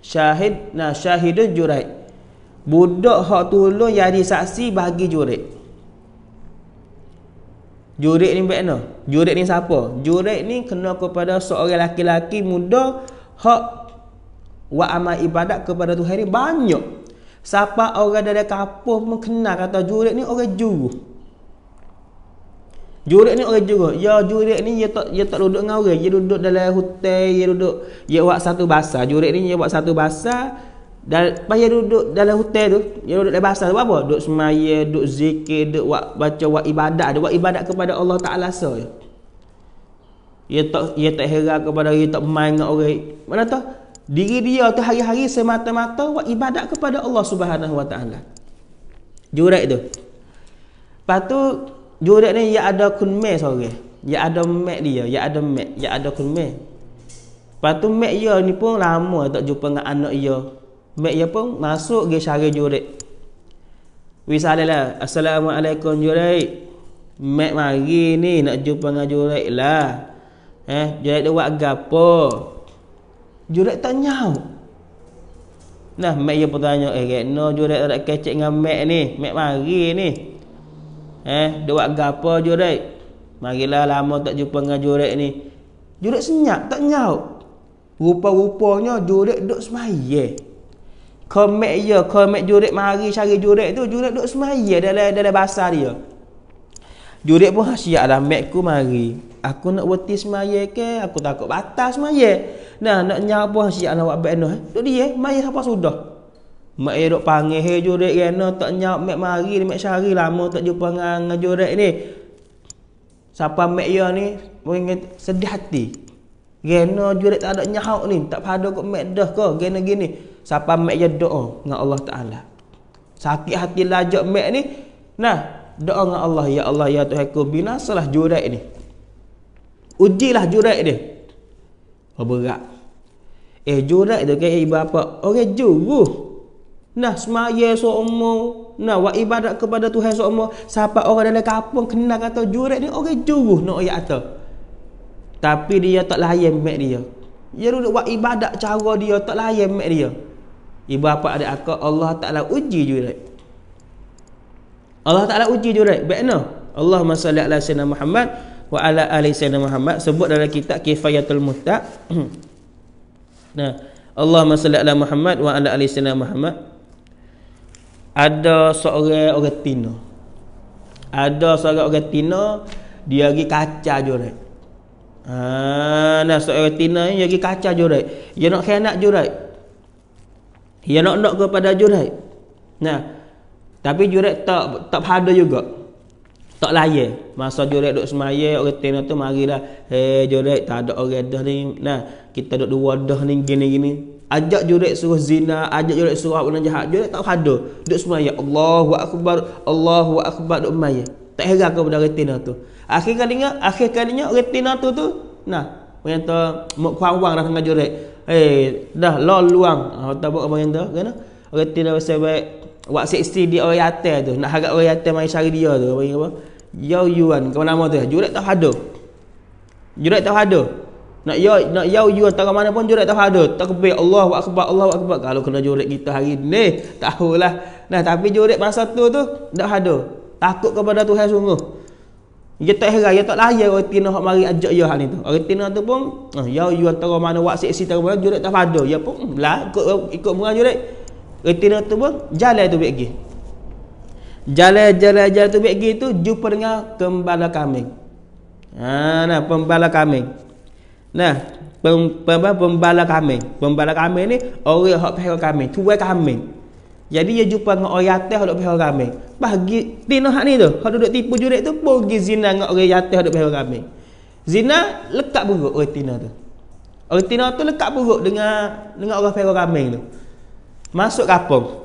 Syahid, nah Syahidun Juraij. Budak hak tolong jadi saksi bagi Juraij. Jurik ni bagaimana? jurik ni siapa? Jurik ni kena kepada seorang lelaki-lelaki muda hak wa amal ibadat kepada Tuhan ni banyak. Siapa orang dari kapur pun kenal kata jurid ni orang juru. Jurik ni orang juru. Ya jurik ni dia tak dia tak duduk dengan orang. Dia duduk dalam hotel, dia duduk dia buat satu bahasa. Jurik ni dia buat satu bahasa dan payah duduk dalam hotel tu dia duduk dalam bahasa tu apa duduk semaya duduk zikir duduk buat baca buat ibadat dia buat ibadat kepada Allah Ta'ala so Ya dia tak dia tak heran kepada dia tak main dengan orang mana tu? diri dia tu hari-hari semata-mata buat ibadat kepada Allah Subhanahu Wa Ta'ala Jurek tu lepas tu jurat ni dia ada kunmeh seorang dia ada mek dia dia ada mek dia ada kunmeh lepas tu mek dia ni pun lama tak jumpa dengan anak dia Mak ia pun masuk ke syarik jurid. Misalnya lah, Assalamualaikum jurid. mak mari ni nak jumpa dengan jurid lah. Eh, jurid dia buat gapo? Jurid tanya. Nah, mak ia pun tanya, eh, no jurid tak kecek dengan mek ni. Mek mari ni. Eh, dia buat gapo jurid? Marilah lama tak jumpa dengan jurid ni. Jurid senyap, tak nyau. Rupa-rupanya jurid duduk semayah. Komek je, ya, komek jurik mari cari jurik tu, jurik duk semaya dalam dalam bahasa dia. Jurik pun hasiat lah, mek ku mari. Aku nak wati semaya ke, aku takut batas semaya. Nah, nak nyawa pun hasiat lah, wakbek no. Tu eh. dia, maya apa sudah. Mak ayah duk panggil, hei jurik kena, tak nyawa mek mari, mek cari lama tak jumpa dengan, dengan jurik ni. Siapa mek ya ni, mungkin sedih hati. Kena jurik tak ada nyawa ni, tak pada kok mek dah ke, kena gini. Siapa mak dia doa dengan Allah Ta'ala Sakit hati lajak mak ni Nah, doa dengan Allah Ya Allah, Ya Tuhan ku binasalah jurek ni Ujilah jurek dia Oh berat Eh jurek tu kan ibu apa Orang juruh Nah, semaya seumur Nah, buat ibadat kepada Tuhan seumur Siapa orang dalam kapung kena kata jurek ni Orang juruh nak no, ayat atas tapi dia tak layan mak dia. Dia duduk buat ibadat cara dia tak layan mak dia. Ibu bapa ada akal Allah Taala uji jurat. Allah Taala uji jurat. Bekno. Allahumma Allah ala sayyidina Muhammad wa ala ali sayyidina Muhammad sebut dalam kitab Kifayatul Muhtaq. nah, Allahumma salli ala Muhammad wa ala ali sayyidina Muhammad. Ada seorang orang Tino. Ada seorang orang Tino dia pergi kaca jurat. Ha, ah, nah seorang Tino dia pergi kaca jurat. Dia nak khianat jurat. Dia ya nak nak kepada jurai. Nah. Tapi jurai tak tak pada juga. Tak layak. Masa jurai duk semaya, orang tena tu marilah. Hei eh, jurai, tak ada orang dah ni. Nah, kita duk dua dah ni gini-gini. Ajak jurai suruh zina, ajak jurai suruh apa jahat. Jurai tak pada. Duk semaya. Allahu Akbar, Allahu Akbar duk semaya. Tak heran kepada orang tena tu. Akhir kalinya, akhir kalinya orang tena tu tu. Nah, orang tu, mak kawang dah tengah jurai. Eh, dah lah luang. Ha, ah, tak buat apa yang tu. Kena? Reti dah pasal baik. Buat seksi di orang atas tu. Nak harap orang atas main syari dia tu. Apa yang apa? Yau yuan. Kau nama tu? Jurek tak ada. Jurek tak ada. Nak yau, nak yau yuan. Tak mana pun jurek tak ada. Tak kebaik. Allah wa akbar. Allah wa akbar. Kalau kena jurek kita hari ni. Tahulah. Nah, tapi jurek masa tu tu. Tak ada. Takut kepada Tuhan sungguh. Ia tak heran, ia tak layak orang tina yang mari ajak ia hal ni Orang tina tu pun, oh, ya, ia tahu mana wak seksi tahu mana, jurek tak pada. Ya ia pun, hmm, lah, ikut, ikut murah jurek. Orang tina tu pun, jalan itu pergi. Jalan, jalan, jalan itu pergi itu jumpa dengan pembala kami. Ha, nah, pembala kami. Nah, pem, pem, pembala kami. Pembala kami ni, orang yang pahal kami, tuai kami. Jadi dia jumpa dengan orang yatih hendak pergi ramai. Bagi dino hak ni tu, kalau duduk tipu jurik tu pergi zina dengan orang yatih hendak pergi ramai. Zina lekat buruk orang tina tu. Orang tina tu lekat buruk dengan dengan orang pergi ramai tu. Masuk kapung.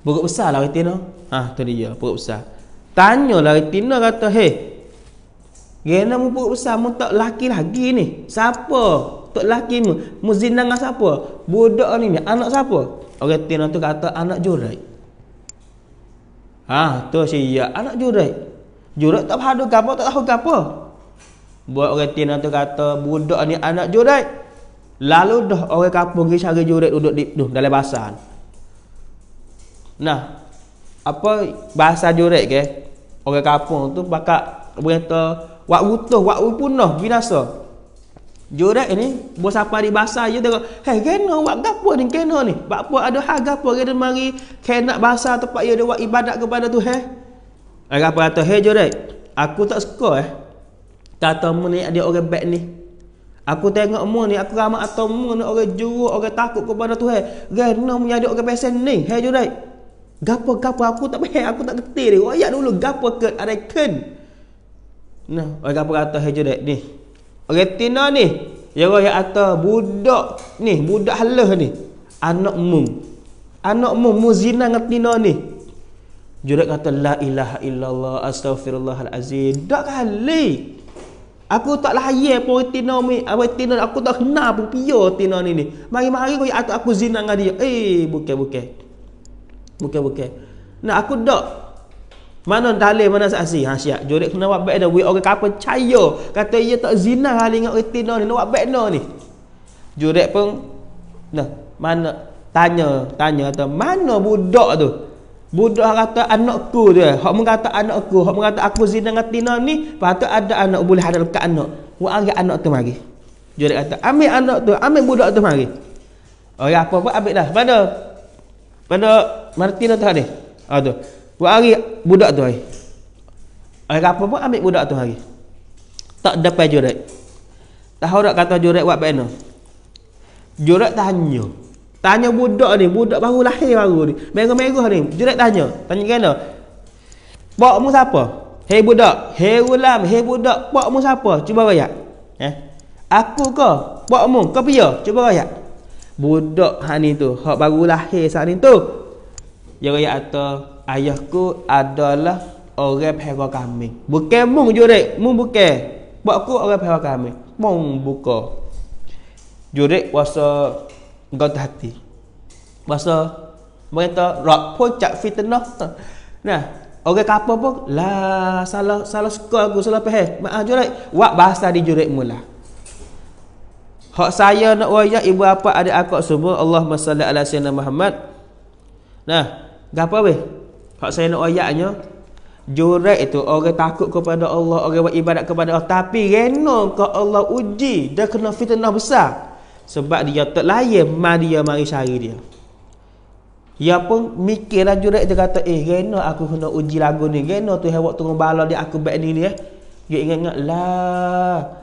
Buruk besar lah orang tina. Ha, tu dia, buruk besar. Tanya lah orang tina kata, "Hei, Gena mu buruk besar mu tak laki lagi ni. Siapa? Tok laki mu. Mu zina dengan siapa? Budak ni ni anak siapa? Orang Tina tu kata anak jurai. Ha, tu si ya anak jurai. Jurai tak padu gapo tak tahu gapo. Buat orang Tina tu kata budak ni anak jurai. Lalu dah orang kampung pergi cari jurai duduk di duduk dalam basan. Nah, apa bahasa jurai ke? Orang kampung tu bakal berita wak utuh, wak punah binasa. Jurek ni bos apa di basah je tengok, "Hei, kena buat gapo ni? Kena ni? Buat apa ada hak gapo kena mari kena basah tempat dia buat ibadat kepada tu he?" Ada apa kata, "Hei, Jurek, aku tak suka eh. Kata mu ni ada orang baik ni. Aku tengok mu ni aku ramai atau mu ni orang juru, orang takut kepada tu he. Kena mu jadi orang pesen ni, he Jurek." Gapo gapo aku tak payah aku tak ketir ni. Royak dulu gapo ke ada ken. Nah, orang gapo kata hejo dek ni. Retina ni yang orang yang atas budak ni budak halah ni anak mum anak mum muzina retina ni jurat kata la ilaha illallah astaghfirullahal azim dak kali aku tak layan pun retina ni ah, retina aku tak kenal pun pia retina ni ni mari-mari kau atas aku zina dengan dia eh bukan bukan bukan bukan nah aku dak mana dalil mana saksi? Ha siap. Jurid kena buat baik dah. Wei orang kapa percaya. Kata ia tak zina hal dengan orang tino ni. Nak buat ni. Jurid pun nah, mana tanya, tanya kata mana budak tu? Budak kata anakku tu. Eh. Hak mengata anakku, hak mengata aku zina dengan tino ni, patut ada anak boleh ada dekat anak. Wa ada anak tu mari. Jurid kata, ambil anak tu, ambil budak tu mari. Oh ya apa pun ambil dah. Mana? Mana Martina tu ada? Ha tu. Buat hari budak tu hari. Hari apa pun ambil budak tu hari. Tak dapat jurek. Tahu tak kata jurek buat pena? Jurek tanya. Tanya budak ni, budak baru lahir baru ni. Merah-merah ni. Jurek tanya. Tanya kena. Pak mu siapa? Hei budak, hei ulam, hei budak, pak mu siapa? Cuba bayar. Eh? Aku ke? Pak mu, kau pergi. Cuba bayar. Budak hari tu, hak baru lahir saat tu. Jaga atau ayahku adalah orang pera kami. buka mung jurek, mung buka, Buat aku orang pera kami. Mung buka. Jurek wasa gata hati. Wasa mereka rak pun cak fitnah. Nah, orang kapal pun lah salah salah suka aku salah pehe. Maaf ah, jurek, wak bahasa di jurek mula. Hak saya nak wayak ibu apa ada aku semua Allahumma salli ala sayyidina Muhammad. Nah, gapa weh? Pak saya nak ayatnya jurat itu orang takut kepada Allah, orang beribadat kepada Allah tapi reno ke Allah uji dia kena fitnah besar. Sebab dia tak layan mari dia mari syari dia. Ya pun mikirlah jurat dia kata eh reno aku kena uji lagu ni, reno tu hewak turun bala dia aku baik ni ni eh. Dia ingat-ingat lah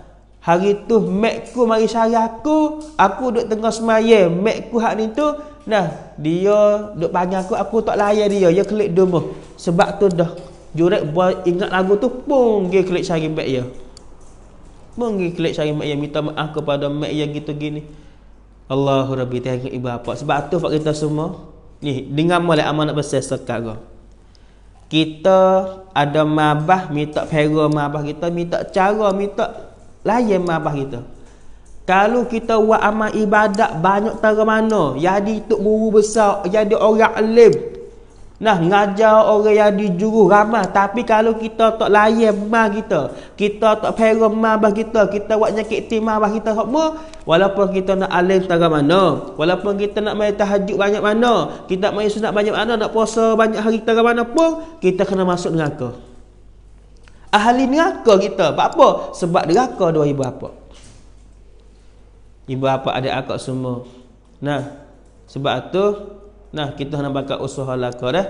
Hari tu mekku mari sari aku, aku duduk tengah semayang. Mekku hak ni tu, nah, dia duduk panggil aku, aku tak layan dia. Dia klik dulu. Sebab tu dah jurek buat ingat lagu tu pun dia klik sari mak dia. Pun dia klik sari mak dia minta maaf kepada mak yang gitu gini. Allahu Rabbi tahu ibu apa. Sebab tu fak kita semua ni dengan mulai amanat besar sekarang. Kita ada mabah minta pera mabah kita minta cara minta lain mah abah kita. Kalau kita buat amal ibadat banyak tara mana, jadi tok guru besar, jadi orang alim. Nah, ngajar orang yang dijuruh ramah. Tapi kalau kita tak layan mah kita, kita tak peram mah abah kita, kita buat nyakit tim abah kita, semua, walaupun kita nak alim tara mana, walaupun kita nak main tahajud banyak mana, kita main sunat banyak mana, nak puasa banyak hari tara mana pun, kita kena masuk neraka. Ahli neraka kita. Sebab apa? Sebab neraka dua ibu apa? Ibu apa ada akak semua. Nah, sebab tu nah kita nak bakal usaha lah dah. Eh.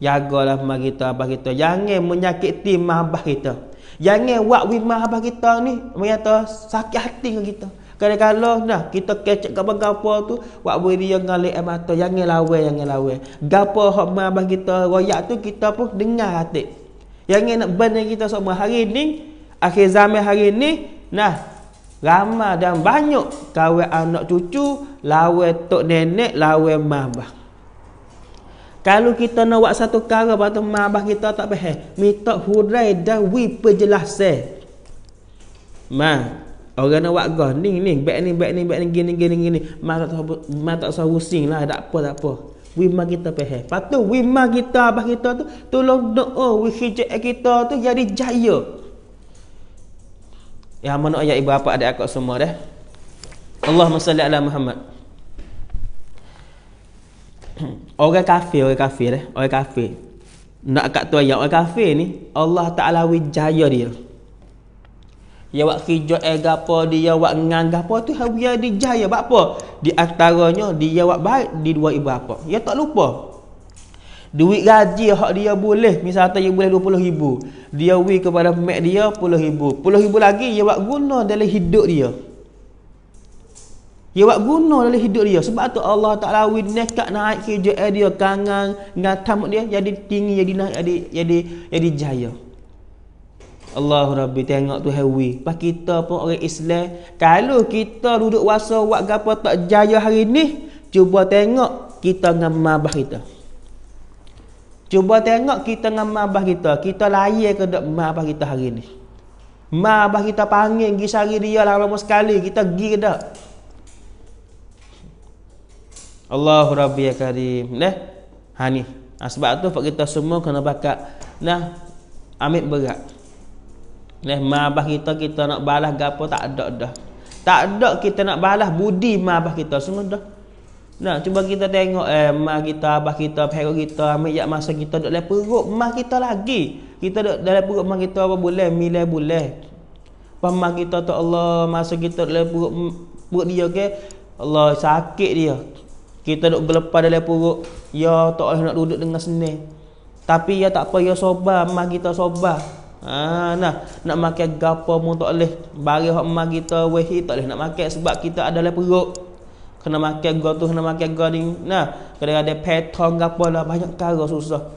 Jagalah mak kita, abah kita. Jangan menyakiti mak abah kita. Jangan buat wih mak abah kita ni. menyata sakit hati dengan kita. Kadang-kadang nah, kita kecek ke apa tu. Buat wih dia ngalik mata. Jangan lawai, jangan lawai. gapo hak mak abah kita royak tu kita pun dengar hati. Yang ingin nak benda kita semua hari ni Akhir zaman hari ni Nah Ramai dan banyak Kawan anak cucu Lawa tok nenek Lawa mabah Kalau kita nak buat satu kara Bantu mabah kita tak payah Minta hurai dan wipa jelas Ma Orang nak buat gah Ni ni Bek ni bek ni bek ni Gini gini gini Ma tak tahu Ma tak tahu lah Tak apa tak apa wima kita pehe. patu tu kita abah kita tu tolong doa wihijak kita tu jadi jaya. Ya mana ayah ibu apa adik aku semua deh. Allahumma salli ala Muhammad. orang kafir, orang kafir deh, Orang kafir. Nak kat tu ayat orang kafir ni Allah Taala wijaya dia. Ya wak kerja eh gapo dia wak ngang gapo tu hawia dijaya bak apa? Di antaranya dia wak baik di dua ibu apa? Ya tak lupa. Duit gaji hak dia boleh misalnya dia boleh 20 ribu. Dia wi kepada mak dia 10 ribu. 10 ribu lagi dia ya wak guna dalam hidup dia. Dia ya wak guna dalam hidup dia sebab tu Allah Taala wi nekat naik kerja eh dia kangan ngatam dia jadi tinggi jadi naik jadi jadi jadi jaya. Allahu Rabbi tengok tu hewi. Pas kita pun orang Islam, kalau kita duduk wasa buat gapo tak jaya hari ni, cuba tengok kita dengan mabah kita. Cuba tengok kita dengan mabah kita. Kita layak ke dak mabah kita hari ni? Mabah kita panggil pergi sari dia lah lama sekali, kita pergi ke dak? Allahu Rabbi ya Karim. Neh. Ha ni. Ha, sebab tu kita semua kena bakat. Nah, ambil berat. Leh mabah kita kita nak balas gapo tak ada dah. Tak ada kita nak balas budi mabah kita semua dah. Nah, cuba kita tengok eh mak kita, abah kita, pergo kita, ambil yak masa kita duk dalam perut mak kita lagi. Kita duk dalam perut mak kita apa boleh, milai boleh. Pak Pam kita tu Allah masa kita dalam perut perut dia ke okay? Allah sakit dia. Kita duk gelepah dalam perut, ya tak boleh nak duduk dengan senang. Tapi ya tak apa, ya sobar, mak kita sobar. Ha, nah, nak makan gapo pun tak boleh. Bagi hak mak kita wehi tak boleh nak makan sebab kita adalah perut. Kena makan gua tu, kena makan gua ni. Nah, kadang ada petong gapo lah banyak cara susah.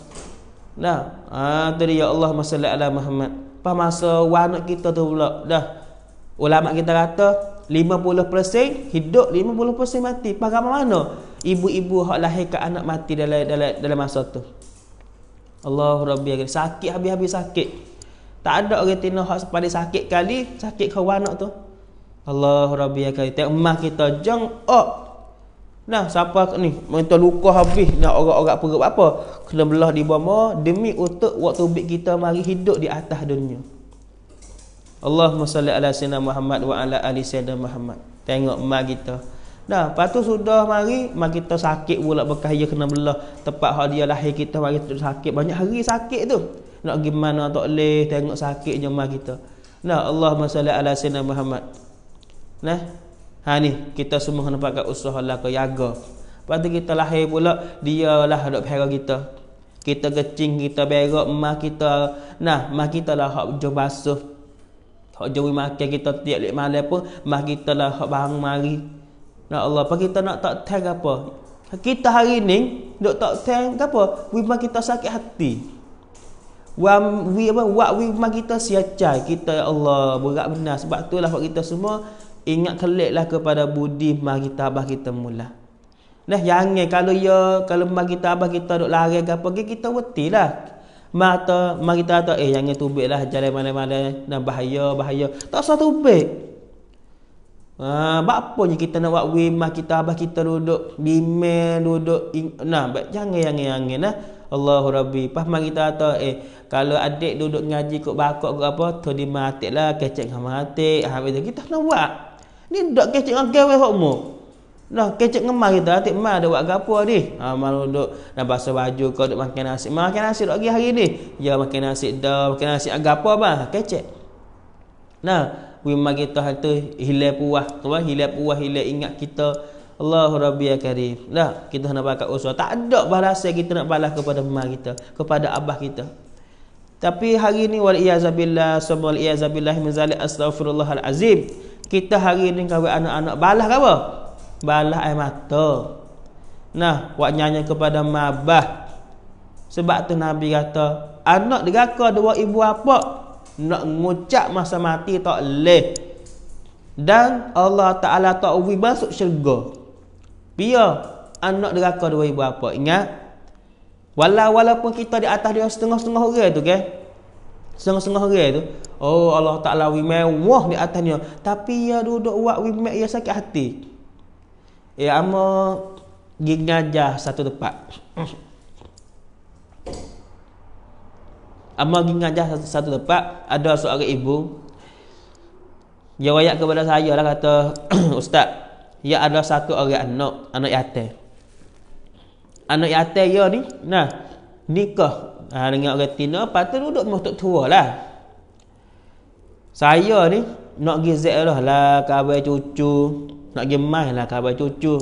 Nah, ha, tadi ya Allah masalah ala Muhammad. Apa masa wanak kita tu pula? Dah. Ulama kita kata 50% hidup, 50% mati. Pagar mana? Ibu-ibu hak lahirkan anak mati dalam dalam dalam masa tu. Allah Rabbi sakit habis -habis sakit. Tak ada orang tina hak pada sakit kali, sakit ke anak tu. Allah Rabbi ya kali tak mak kita jeng oh. Nah, siapa ni? Mentah luka habis nak orang-orang perut apa? Kena belah di bawah demi untuk waktu bib kita mari hidup di atas dunia. Allahumma salli ala sayyidina Muhammad wa ala ali sayyidina Muhammad. Tengok mak kita. Nah, lepas sudah mari mak kita sakit pula bekas dia kena belah tempat hak dia lahir kita mari sakit banyak hari sakit tu nak pergi mana tak boleh tengok sakit jemaah kita nah Allah salli ala sayyidina Muhammad nah ha ni kita semua kena pakai usaha lah ke jaga lepas tu kita lahir pula dialah dok pera kita kita kecing kita berak mak kita nah mak kita lah hak jo basuh hak jo makan kita tiap lek malam pun mak kita lah hak bang mari nah Allah pak kita nak tak tag apa kita hari ni dok tak tag apa wi mak kita sakit hati Wam we apa wak we memang kita siacai kita ya Allah berat benar sebab itulah buat kita semua ingat keliklah kepada budi mah kita abah kita mula. Nah yang kalau ya kalau mah kita abah kita duk lari ke apa kita wetilah. Mata mah kita tak eh yang tubiklah jalan mana-mana dan bahaya bahaya. Tak usah tubik. Ha, apa kita nak buat wimah kita abah kita duduk bimel duduk ing, nah jangan yang yang nah Allahu rabbi paham kita tahu eh kalau adik duduk ngaji kok bakok ke apa tu di mati lah kecek ngam mati habis kita nak buat ni duduk kecek ngam gawe hokmu nah kecek ngam kita hati mah ada buat gapo ni ha mah duduk nak basuh baju kau duduk makan nasi makan nasi lagi hari ni ya makan nasi dah makan nasi agapo bah kecek nah Wima kita tu hilai puah Tuan hilai puah eh. hilai ingat kita Allahu Rabbi ya Karim Dah kita nak pakai usul Tak ada bahasa kita nak balas kepada mama kita Kepada abah kita Tapi hari ni Wal-iyazabillah Semua al-iyazabillah Minzalik astagfirullahalazim Kita hari ni kawai anak-anak Balas ke apa? Balas air mata Nah Wak nyanyi kepada mama abah Sebab tu Nabi kata Anak dia kata dua ibu apa? nak ngucap masa mati tak leh dan Allah Ta'ala tak ubi masuk syurga biar anak deraka dua ibu apa ingat Walau walaupun kita di atas dia setengah-setengah orang tu ke setengah-setengah orang tu oh Allah Ta'ala ubi mewah di atasnya tapi ya duduk buat ubi mewah ia sakit hati ya ama gingajah satu tempat Amal pergi ngajar satu tempat Ada seorang ibu Dia rakyat kepada saya lah kata Ustaz Dia ya ada satu orang anak Anak yatim Anak yatim dia ni Nah Nikah ha, Dengan orang tina Lepas tu duduk Mustuk tua lah Saya ni Nak pergi zek lah lah Kabar cucu Nak pergi main lah kawai cucu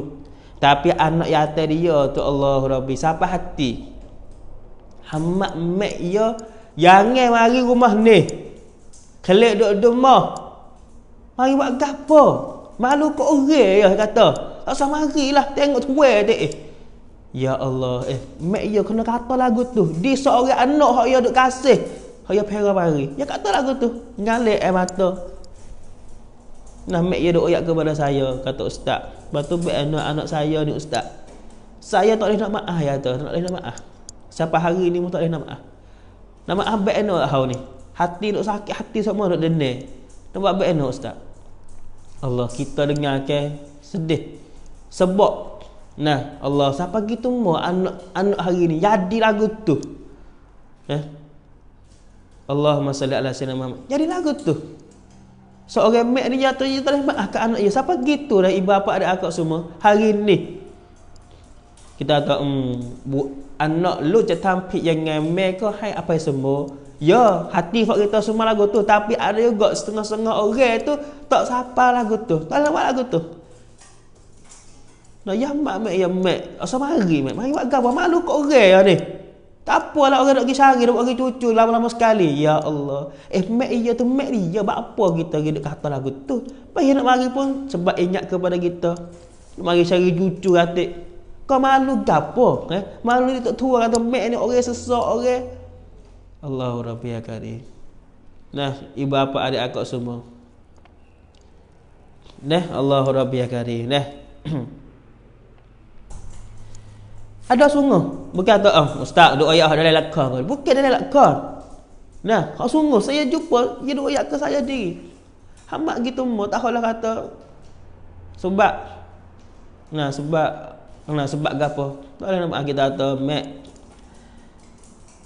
Tapi anak yatim dia Tu Allah Rabbi siapa hati Hamad mek dia Jangan mari rumah ni. Kelik duduk demah. Mari buat gapo. Malu ke orang ya kata. Tak usah mari lah. Tengok tu adik. Eh. Ya Allah. Eh, mak ya kena kata lagu tu. Di seorang anak yang ya duduk kasih. Yang ya perah mari. Ya kata lagu tu. Ngalik air mata. Nah, mak ya duduk ayat kepada saya. Kata ustaz. batu tu, anak-anak saya ni ustaz. Saya tak boleh nak maaf ya tu. Tak boleh nak maaf. Siapa hari ni pun tak boleh nak maaf. Nama abek eno lah hau ni. Hati duk sakit, hati semua duk dendeng. Nama abek eno ustaz. Allah kita dengar ke sedih. Sebab nah Allah siapa gitu mau anak anak hari ni jadi lagu tu. Eh? Allah salli ala sayyidina Muhammad. Jadi lagu tu. Seorang so, ni jatuh dia tak anak dia. Siapa gitu dah ibu bapa ada akak semua hari ni kita tak um, bu, anak lu jatuh pik yang ngeme ko hai apa semua ya hati fak kita semua lagu tu tapi ada juga setengah-setengah orang tu tak siapa lagu tu tak lawa lagu tu nah ya mak mak ya mak asal mari mak mari buat gabar malu kat orang ya, ni tak apa lah orang nak pergi sehari, nak pergi cucu lama-lama sekali. Ya Allah. Eh, mak iya tu, mak dia. Ya, apa kita lagi kata lagu tu? Apa nak mari pun sebab ingat kepada kita. Nak mari cari cucu katik. Kau malu gapo? Eh? Malu ni tua kata mek ni orang sesak orang. Allahu rabbi ya akari. Nah, ibu bapa adik aku semua. Nah, Allahu rabbi ya kari. Nah. Ada sungguh. Bukan kata, oh, ustaz, doa ayah dalam lakar. Bukan dalam lakar. Nah, kau sungguh. Saya jumpa, dia doa ayah ke saya diri. Hamak gitu, mau tak kata. Sebab. Nah, sebab Nah, sebab ke apa? Tak boleh nampak kita kata Mac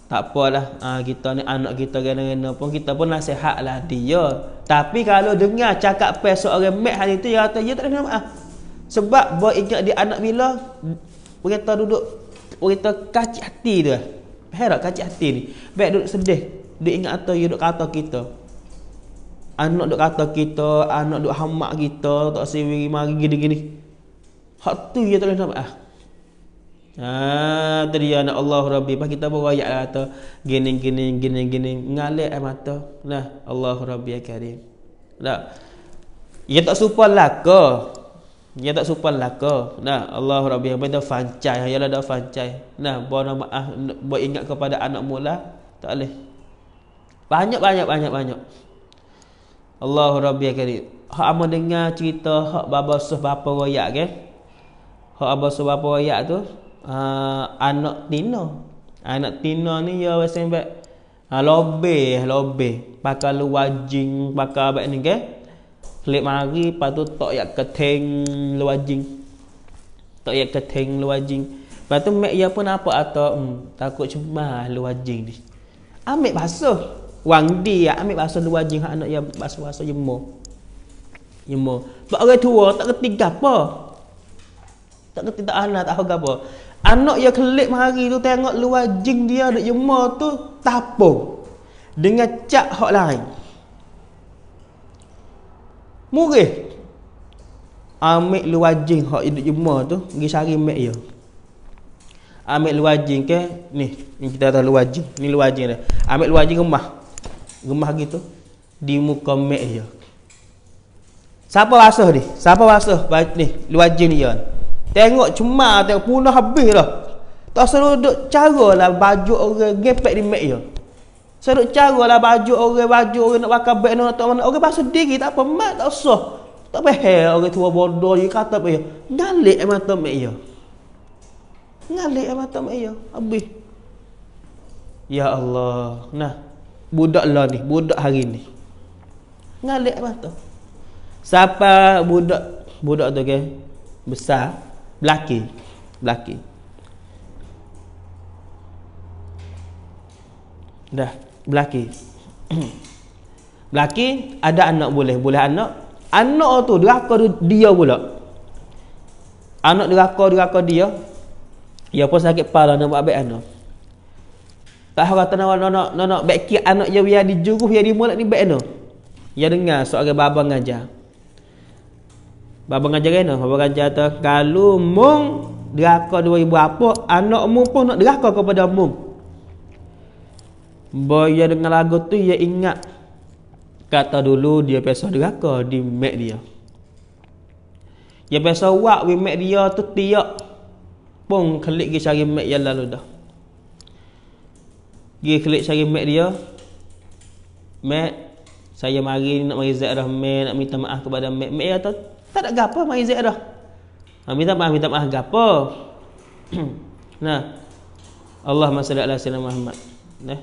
tak apalah uh, kita ni anak kita kena-kena pun kita pun nasihatlah dia. Tapi kalau dengar cakap pasal seorang Mac hari tu dia kata dia tak ada nampak. Sebab buat ingat dia anak bila kita duduk kita kacik hati tu. Herak kacik hati ni. Baik duduk sedih. Dia ingat kata dia duduk kata kita. Anak duduk kata kita, anak duduk hamak kita, tak sewi mari gini-gini. Hak tu dia tak boleh dapat ah. Ha, tadi ya nak Allah Rabbi bagi kita bawa ayat lah tu. Gini gini gini gini ngalek air mata. Nah, Allah Rabbi ya Karim. Nah. Ya tak serupa laka. Ya tak serupa laka. Nah, Allah Rabbi yang benda fancai, ya lah dah fancai. Nah, bawa nama ah, buat ingat kepada anak mula tak boleh. Banyak banyak banyak banyak. Allah Rabbi ya Karim. Hak amal dengar cerita hak baba sus bapa royak ke? Okay? Hak apa beberapa ayat tu uh, anak tino, Anak tino ni ya rasa baik. Ha ah, lobe, lobeh. Pakai lu wajing, pakai baik ni ke. Lek mari patu tok yak keteng luajing, wajing. Tok yak keteng luajing, wajing. Patu mek ya pun apa atau hmm, takut cemah luajing ni. Ambil bahasa wang di ya ambil bahasa lu hak anak ya bahasa-bahasa yemo. Yemo. Pak orang tua tak ketiga apa? Tak kerti tak anak tak tahu apa. Anak yang kelip hari tu tengok luar jing dia dekat jema tu tapung dengan cak hak lain. Murih. Ambil luar jing hak hidup jema tu, pergi cari mek dia. Ambil luar jing ke? Ni, ni kita tahu luar jing, ni luar jing dia. Ambil luar jing rumah. Rumah gitu di muka mek dia. Siapa basuh ni? Siapa basuh ni? Luar ni dia. Tengok cuma tengok punah habis dah. Tak selalu duk caralah baju orang gepek di mek je. Selalu caralah baju orang, baju orang nak pakai beg nak tak mana. Orang bahasa diri tak apa, mak tak usah. Tak apa hal orang tua bodoh je kata apa ya. Ngalik emang tu mek je. Ngalik emang tu mek je. Habis. Ya Allah. Nah. Budak lah ni. Budak hari ni. Ngalik emang tu. Siapa budak budak tu ke? Okay? Besar belakir belakir dah belakir belakir ada anak boleh boleh anak anak tu deraka dia pula anak deraka deraka dia dia pun sakit pala nak buat baik anak tak harap tanah nak nak nak baik anak dia yang dijuruh yang dimulak ni baik anak dia dengar seorang babang ngajar Bab ngajar kena, bab ngajar tu kalau mung deraka dua ibu apa, anak mung pun nak deraka kepada mung. Boya dengan lagu tu ya ingat kata dulu dia pesa deraka di mek dia. Dia pesa wak wi mek dia tu tiak pun kelik ke cari mek yang lalu dah. Gi kelik cari mek dia. Mek saya mari nak mari zat rahmat nak minta maaf kepada mek mek ya tu tak ada gapo mai Zaid dah. Ha minta maaf minta maaf gapo. nah. Allah masya Allah Sayyidina Muhammad. Nah.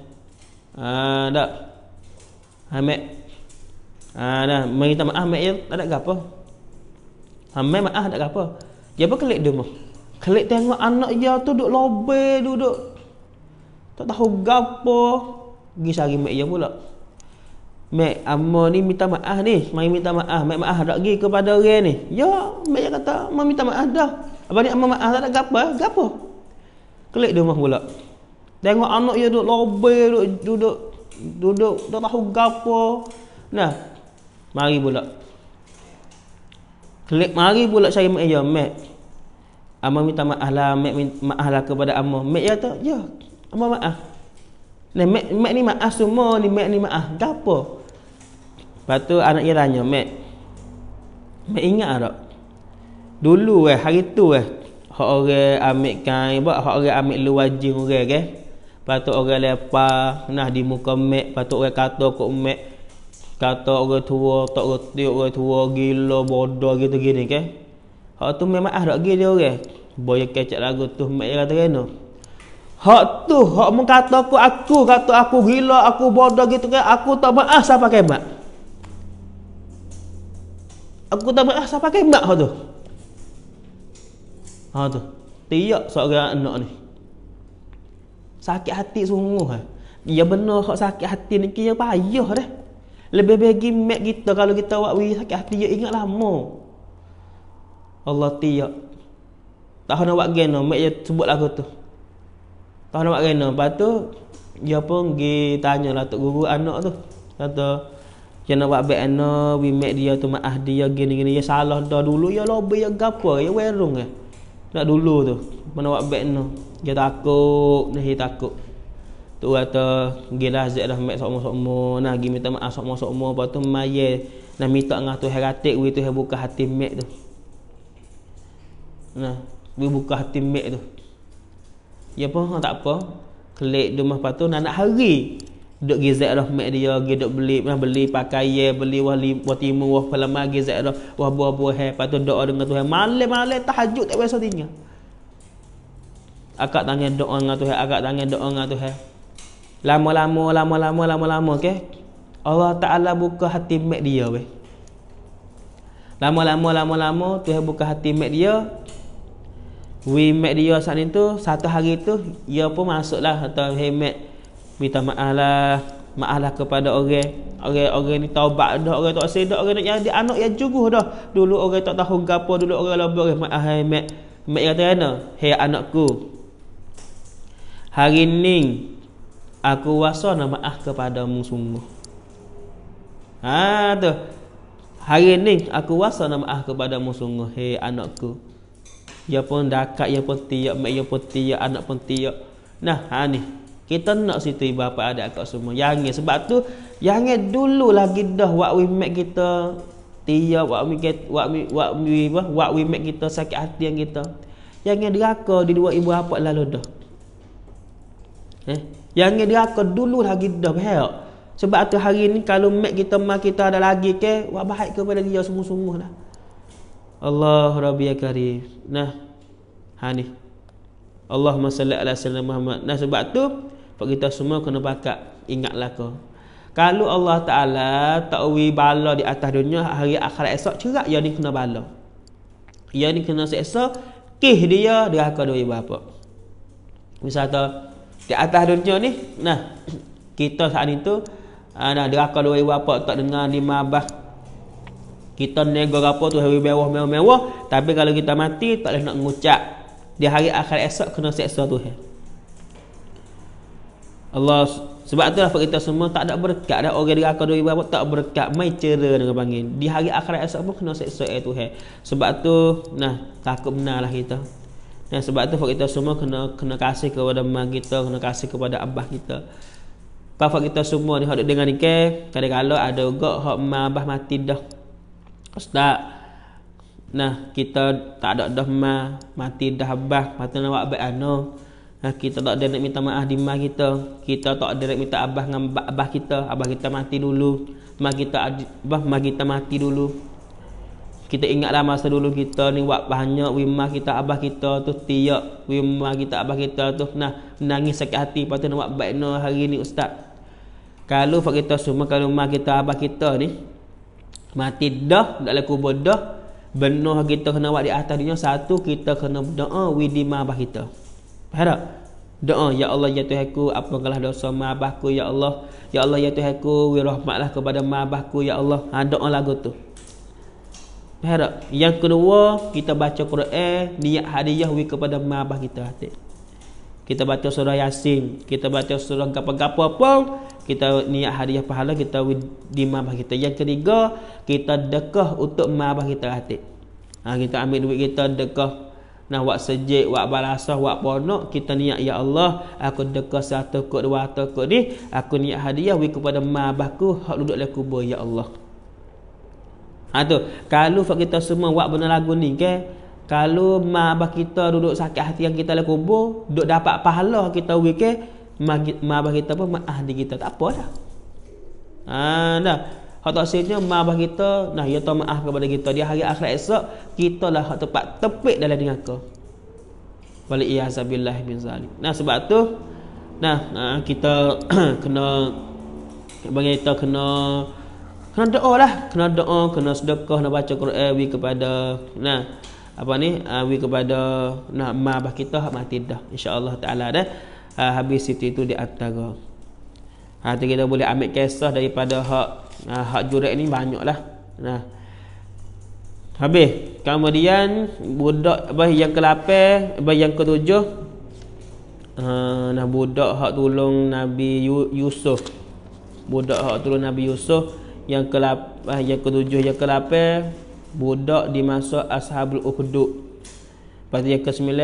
Ha dak. Hamek. Ah, ha nah, minta maaf mai ya. tak ada gapo. Hamek maaf tak ada gapo. Dia ya, apa kelik dia Kelik tengok anak dia ya tu duk lobe duduk. Tak tahu gapo. Gisari mak dia pula. Mak amma ni minta maaf ni, mai minta maaf, mak maaf dak gi kepada orang ni. Ya, mak kata, mak minta maaf dah. Apa ni amma maaf tak ada gapo, eh? gapo. Kelik dia mah pula. Tengok anak dia duduk lobe duduk duduk duduk tak tahu gapo. Nah. Mari pula. Kelik mari pula saya mak ya, mak. Amma minta maaf lah, mak minta maaf lah kepada amma. Mak kata, ya, amma maaf. Nah, mak, mak ni maaf semua ni, mak ni maaf. Gapo? Lepas tu anak dia tanya, Mak. Mak ingat tak? Dulu eh, hari tu eh. Hak orang ambil kain, buat hak orang ambil luwajin orang okay? ke. Lepas tu orang lepas, nah di muka Mak. Lepas tu orang kata kat Mak. Kata orang tua, tak reti orang tua, gila, bodoh, gitu gini ke. Hak tu memang ah tak gila orang. Boleh kecek lagu tu, Mak dia kata kena. Hak tu, hak mu aku, aku kata aku gila, aku bodoh gitu kan. Aku tak maaf siapa kebak aku tak buat asal lah, pakai mak tu ha tu tiap seorang anak ni sakit hati sungguh ha. ya benar hak sakit hati ni kira payah dah lebih bagi mak kita kalau kita buat wih sakit hati ya ingat lama Allah tiap tak nak buat gena mak dia sebut lagu tu tak nak buat gena lepas tu dia pun pergi tanya lah tu guru anak tu kata nak buat baik ana, we make dia tu maaf dia ya gini-gini. Ya salah dah dulu, ya lobe, ya gapa, ya werung ya. Nak dulu tu, mana buat baik ana. Dia takut, dia takut. Tu kata, gila Zek dah make sokmo-sokmo. Nah, gini minta maaf sokmo-sokmo. Lepas tu, maya nak minta dengan tu heratik, we tu he buka hati make tu. Nah, we buka hati make tu. Ya apa, tak apa. Klik dia, lepas tu, nak nak hari duduk gizat lah mak dia gi duk beli nah beli pakaian beli wali watimu wah pelama gizat lah wah buah-buah hai patu doa dengan Tuhan malam-malam tahajud tak biasa tinggal akak tanya doa dengan Tuhan akak tanya doa dengan Tuhan lama-lama lama-lama lama-lama okey Allah Taala buka hati mak dia weh lama-lama lama-lama Tuhan buka hati mak dia we mak dia saat itu satu hari itu, dia pun masuklah atau hey, mak minta maaflah maaflah kepada orang orang-orang ni taubat dah orang tak sedar orang nak jadi anak yang jujur dah dulu orang tak tahu gapo dulu orang lah boleh maaflah mak mak kata ana hey anakku hari ni aku wasa nak maaf mu sungguh ha tu hari ni aku wasa nak maaf mu sungguh hey anakku ya pun dakak ya pun tiak mak ya pun tiak anak pun tiak nah ha ni kita nak situ ibu bapa ada kat semua. Yang sebab tu yang dulu lagi dah wak we make kita tia wak we wak wak we wak we make kita sakit hati yang kita. Yang diraka di dua ibu bapa lalu dah. Eh, yang diraka dulu lagi dah hel. Sebab tu hari ni kalau mak kita mak kita ada lagi ke wak baik kepada dia semua semua lah. Allah Rabbi ya Karim. Nah. hani. ni. Allahumma salli ala sayyidina Muhammad. Nah sebab tu Pak kita semua kena bakat ingatlah kau. Kalau Allah Taala takwi bala di atas dunia hari akhirat esok cerak ya ni kena bala. Ya ni kena seksa kih dia deraka dari bapa. Misalnya di atas dunia ni nah kita saat itu ana ah, deraka dari bapa tak dengar di mabah kita nego apa tu hari mewah mewah mewah tapi kalau kita mati tak boleh nak mengucap di hari akhir esok kena seksa tu. Hai. Allah sebab itulah kita semua tak ada berkat ada orang dia akan dua buat tak berkat mai cerai dengan panggil di hari akhirat esok pun kena seksa eh Tuhan sebab tu nah takut benarlah kita nah sebab tu kita semua kena kena kasih kepada mak kita kena kasih kepada abah kita apa kita semua ni hendak dengar ni ke kadang-kadang ada juga hak mak abah mati dah ustaz nah kita tak ada dah mak mati dah abah mati nak buat anak Ha, kita tak ada nak minta maaf di mak kita. Kita tak ada nak minta abah dengan abah kita. Abah kita mati dulu. Mak kita abah mak kita mati dulu. Kita ingatlah masa dulu kita ni buat banyak wimah kita abah kita tu tiak wimah kita abah kita tu nah menangis sakit hati patut nak buat baik no hari ni ustaz. Kalau fak kita semua kalau mak kita abah kita ni mati dah dalam kubur dah benar kita kena buat di atas dunia satu kita kena berdoa widi mak abah kita. Harap doa ya Allah ya Tuhanku apa kalah dosa mabahku ya Allah ya Allah ya Tuhanku wirahmatlah kepada mabahku ya Allah ha doa lagu tu harap yang kedua kita baca Quran niat hadiah wi kepada mabah kita hati kita baca surah yasin kita baca surah gapo-gapo pun kita niat hadiah pahala kita di mabah kita yang ketiga kita dekah untuk mabah kita hati ha, kita ambil duit kita dekah Nah wak sejik, wak balasah, wak ponok kita niat ya Allah, aku dekat satu kok dua atau kok ni, aku niat hadiah wik kepada mabahku hak duduk le kubur ya Allah. Ha tu, kalau fak kita semua wak benar lagu ni ke, kalau mabah kita duduk sakit hati yang kita le kubur, duduk dapat pahala kita wik ke, mabah kita pun maaf ah, di kita tak apa dah. Ha dah. Hak tafsirnya ma bah kita, nah ya tau maaf kepada kita dia hari akhirat esok, kita lah hak tepat tepik dalam neraka. Ya Wal iazabilah min zalim. Nah sebab tu nah kita kena bagi kita kena kena doa lah, kena doa, kena sedekah, nak baca Quran wi kepada nah apa ni ah, wi kepada nah ma bah kita hak mati dah insyaallah taala dah. Ah, habis situ itu di antara Ha, kita boleh ambil kisah daripada hak Nah, hak jurek ni banyaklah. Nah. Habis, kemudian budak apa yang ke-8, yang ke-7 uh, ah, nah budak hak tolong Nabi Yusuf. Budak hak tolong Nabi Yusuf yang ke-8, ah, yang ke-7, yang ke-8 budak di Ashabul Uhud. Pada yang ke-9,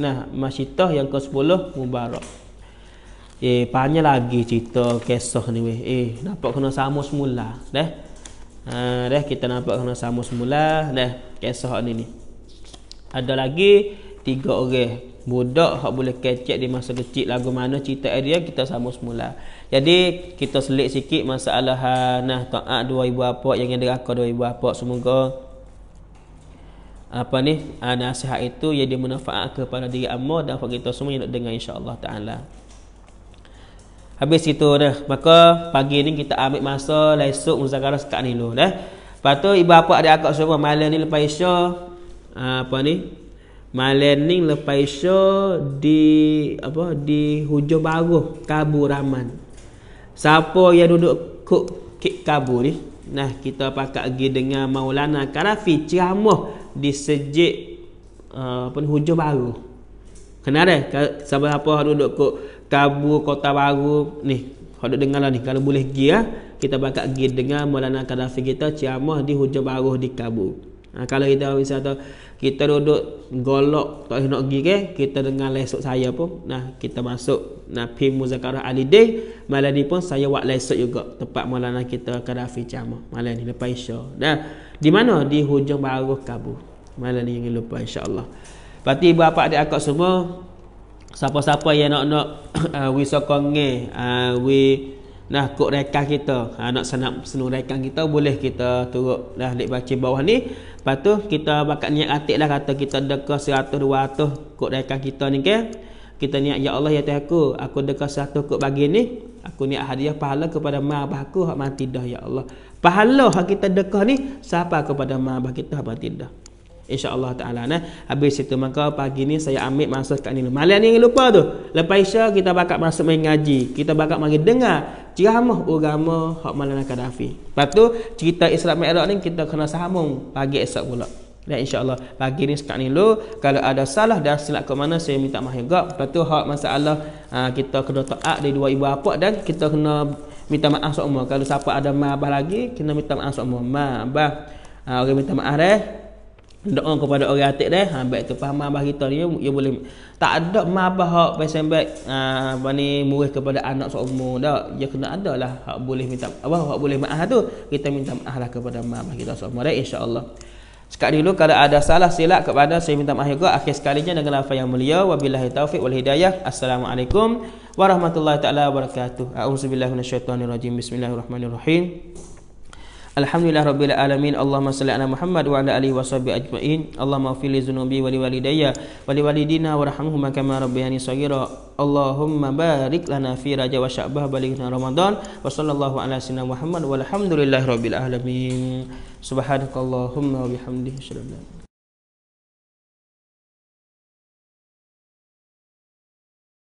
nah masyitah yang ke-10 mubarak. Eh, panya lagi cerita kisah ni weh. Eh, nampak kena sama semula, deh. Ha, deh kita nampak kena sama semula, deh. Kisah ni ni. Ada lagi tiga orang budak hak boleh kecek di masa kecil lagu mana cerita area kita sama semula. Jadi kita selit sikit masalah ha, nah taat dua ibu apa yang ada aku dua ibu apa semoga apa ni ha, nasihat itu yang dimanfaat kepada diri Amma dan kita semua yang nak dengar insyaAllah ta'ala. Habis itu dah. Maka pagi ni kita ambil masa lah esok muzakarah sekat ni dulu dah. Lepas tu ibu bapa ada akak semua malam ni lepas isya ha, apa ni? Malam ni lepas isya di apa di hujung baru kabur Rahman. Siapa yang duduk kok kek kabur ni? Nah, kita pakak pergi dengar Maulana Karafi ceramah di sejik uh, apa ni hujung baru. Kenal dah? Sampai apa duduk kok Tabur Kota Baru ni. Kalau dengarlah ni kalau boleh pergi ah kita bakal pergi dengar Maulana Kadafi kita ciamah di hujung baru di kabu. Ha, kalau kita misalnya kita duduk golok tak nak pergi ke, kita dengar lesok saya pun. Nah, kita masuk nah pi muzakarah Ali Day, malam ni pun saya buat lesok juga tempat Maulana kita Kadafi ciamah malam ni lepas Isya. Nah, di mana? Di hujung baru kabu. Malam ni jangan lupa insyaallah. allah Berarti bapak adik akak semua siapa-siapa yang nak nak uh, we sokong ngi uh, we nah kok reka kita uh, nak senap senu reka kita boleh kita turut dah dek baca bawah ni lepas tu kita bakat niat atik lah kata kita deka 100 200 kok reka kita ni ke kita niat ya Allah ya Tuhan aku aku deka 100 kok bagi ni aku niat hadiah pahala kepada mak abah aku hak mati dah ya Allah pahala hak kita deka ni siapa kepada mak abah kita hak mati dah InsyaAllah Ta'ala nah. Habis itu maka pagi ni saya ambil masa kat ni Malam ni lupa tu Lepas isya kita bakal masuk main ngaji Kita bakal mari dengar ceramah agama Hak malam nak kadafi Lepas tu cerita Israq Mi'raq ni kita kena sambung Pagi esok pula dan insyaAllah pagi ni sekali ni lo Kalau ada salah dan silap ke mana Saya minta maaf juga Lepas tu hak masalah ah, Kita kena taat dari dua ibu apa Dan kita kena minta maaf semua Kalau siapa ada maaf lagi Kena minta maaf semua Maaf Uh, ah, orang minta maaf eh doa kepada orang atik deh, ha baik tu paham abah kita dia dia boleh tak ada mak abah hak pesan baik ha ni murih kepada anak seumur dak dia kena adalah hak boleh minta apa hak boleh maaf tu kita minta maaf lah kepada mak abah kita seumur dah insyaallah sekali dulu kalau ada salah silap kepada saya minta maaf juga akhir sekalinya dengan lafaz yang mulia wabillahi taufik wal hidayah assalamualaikum warahmatullahi taala wabarakatuh a'udzubillahi minasyaitonirrajim bismillahirrahmanirrahim Alhamdulillah Rabbil Alamin Allahumma salli ala Muhammad wa ala alihi wa sahbihi ajma'in Allahumma fili zunubi wa liwalidayya wa liwalidina wa rahmuhumma kama rabbiyani sagira Allahumma barik lana fi raja wa sya'bah balikna Ramadan wa sallallahu ala sinna Muhammad wa alhamdulillah Rabbil Alamin Subhanakallahumma wa bihamdihi shalallahu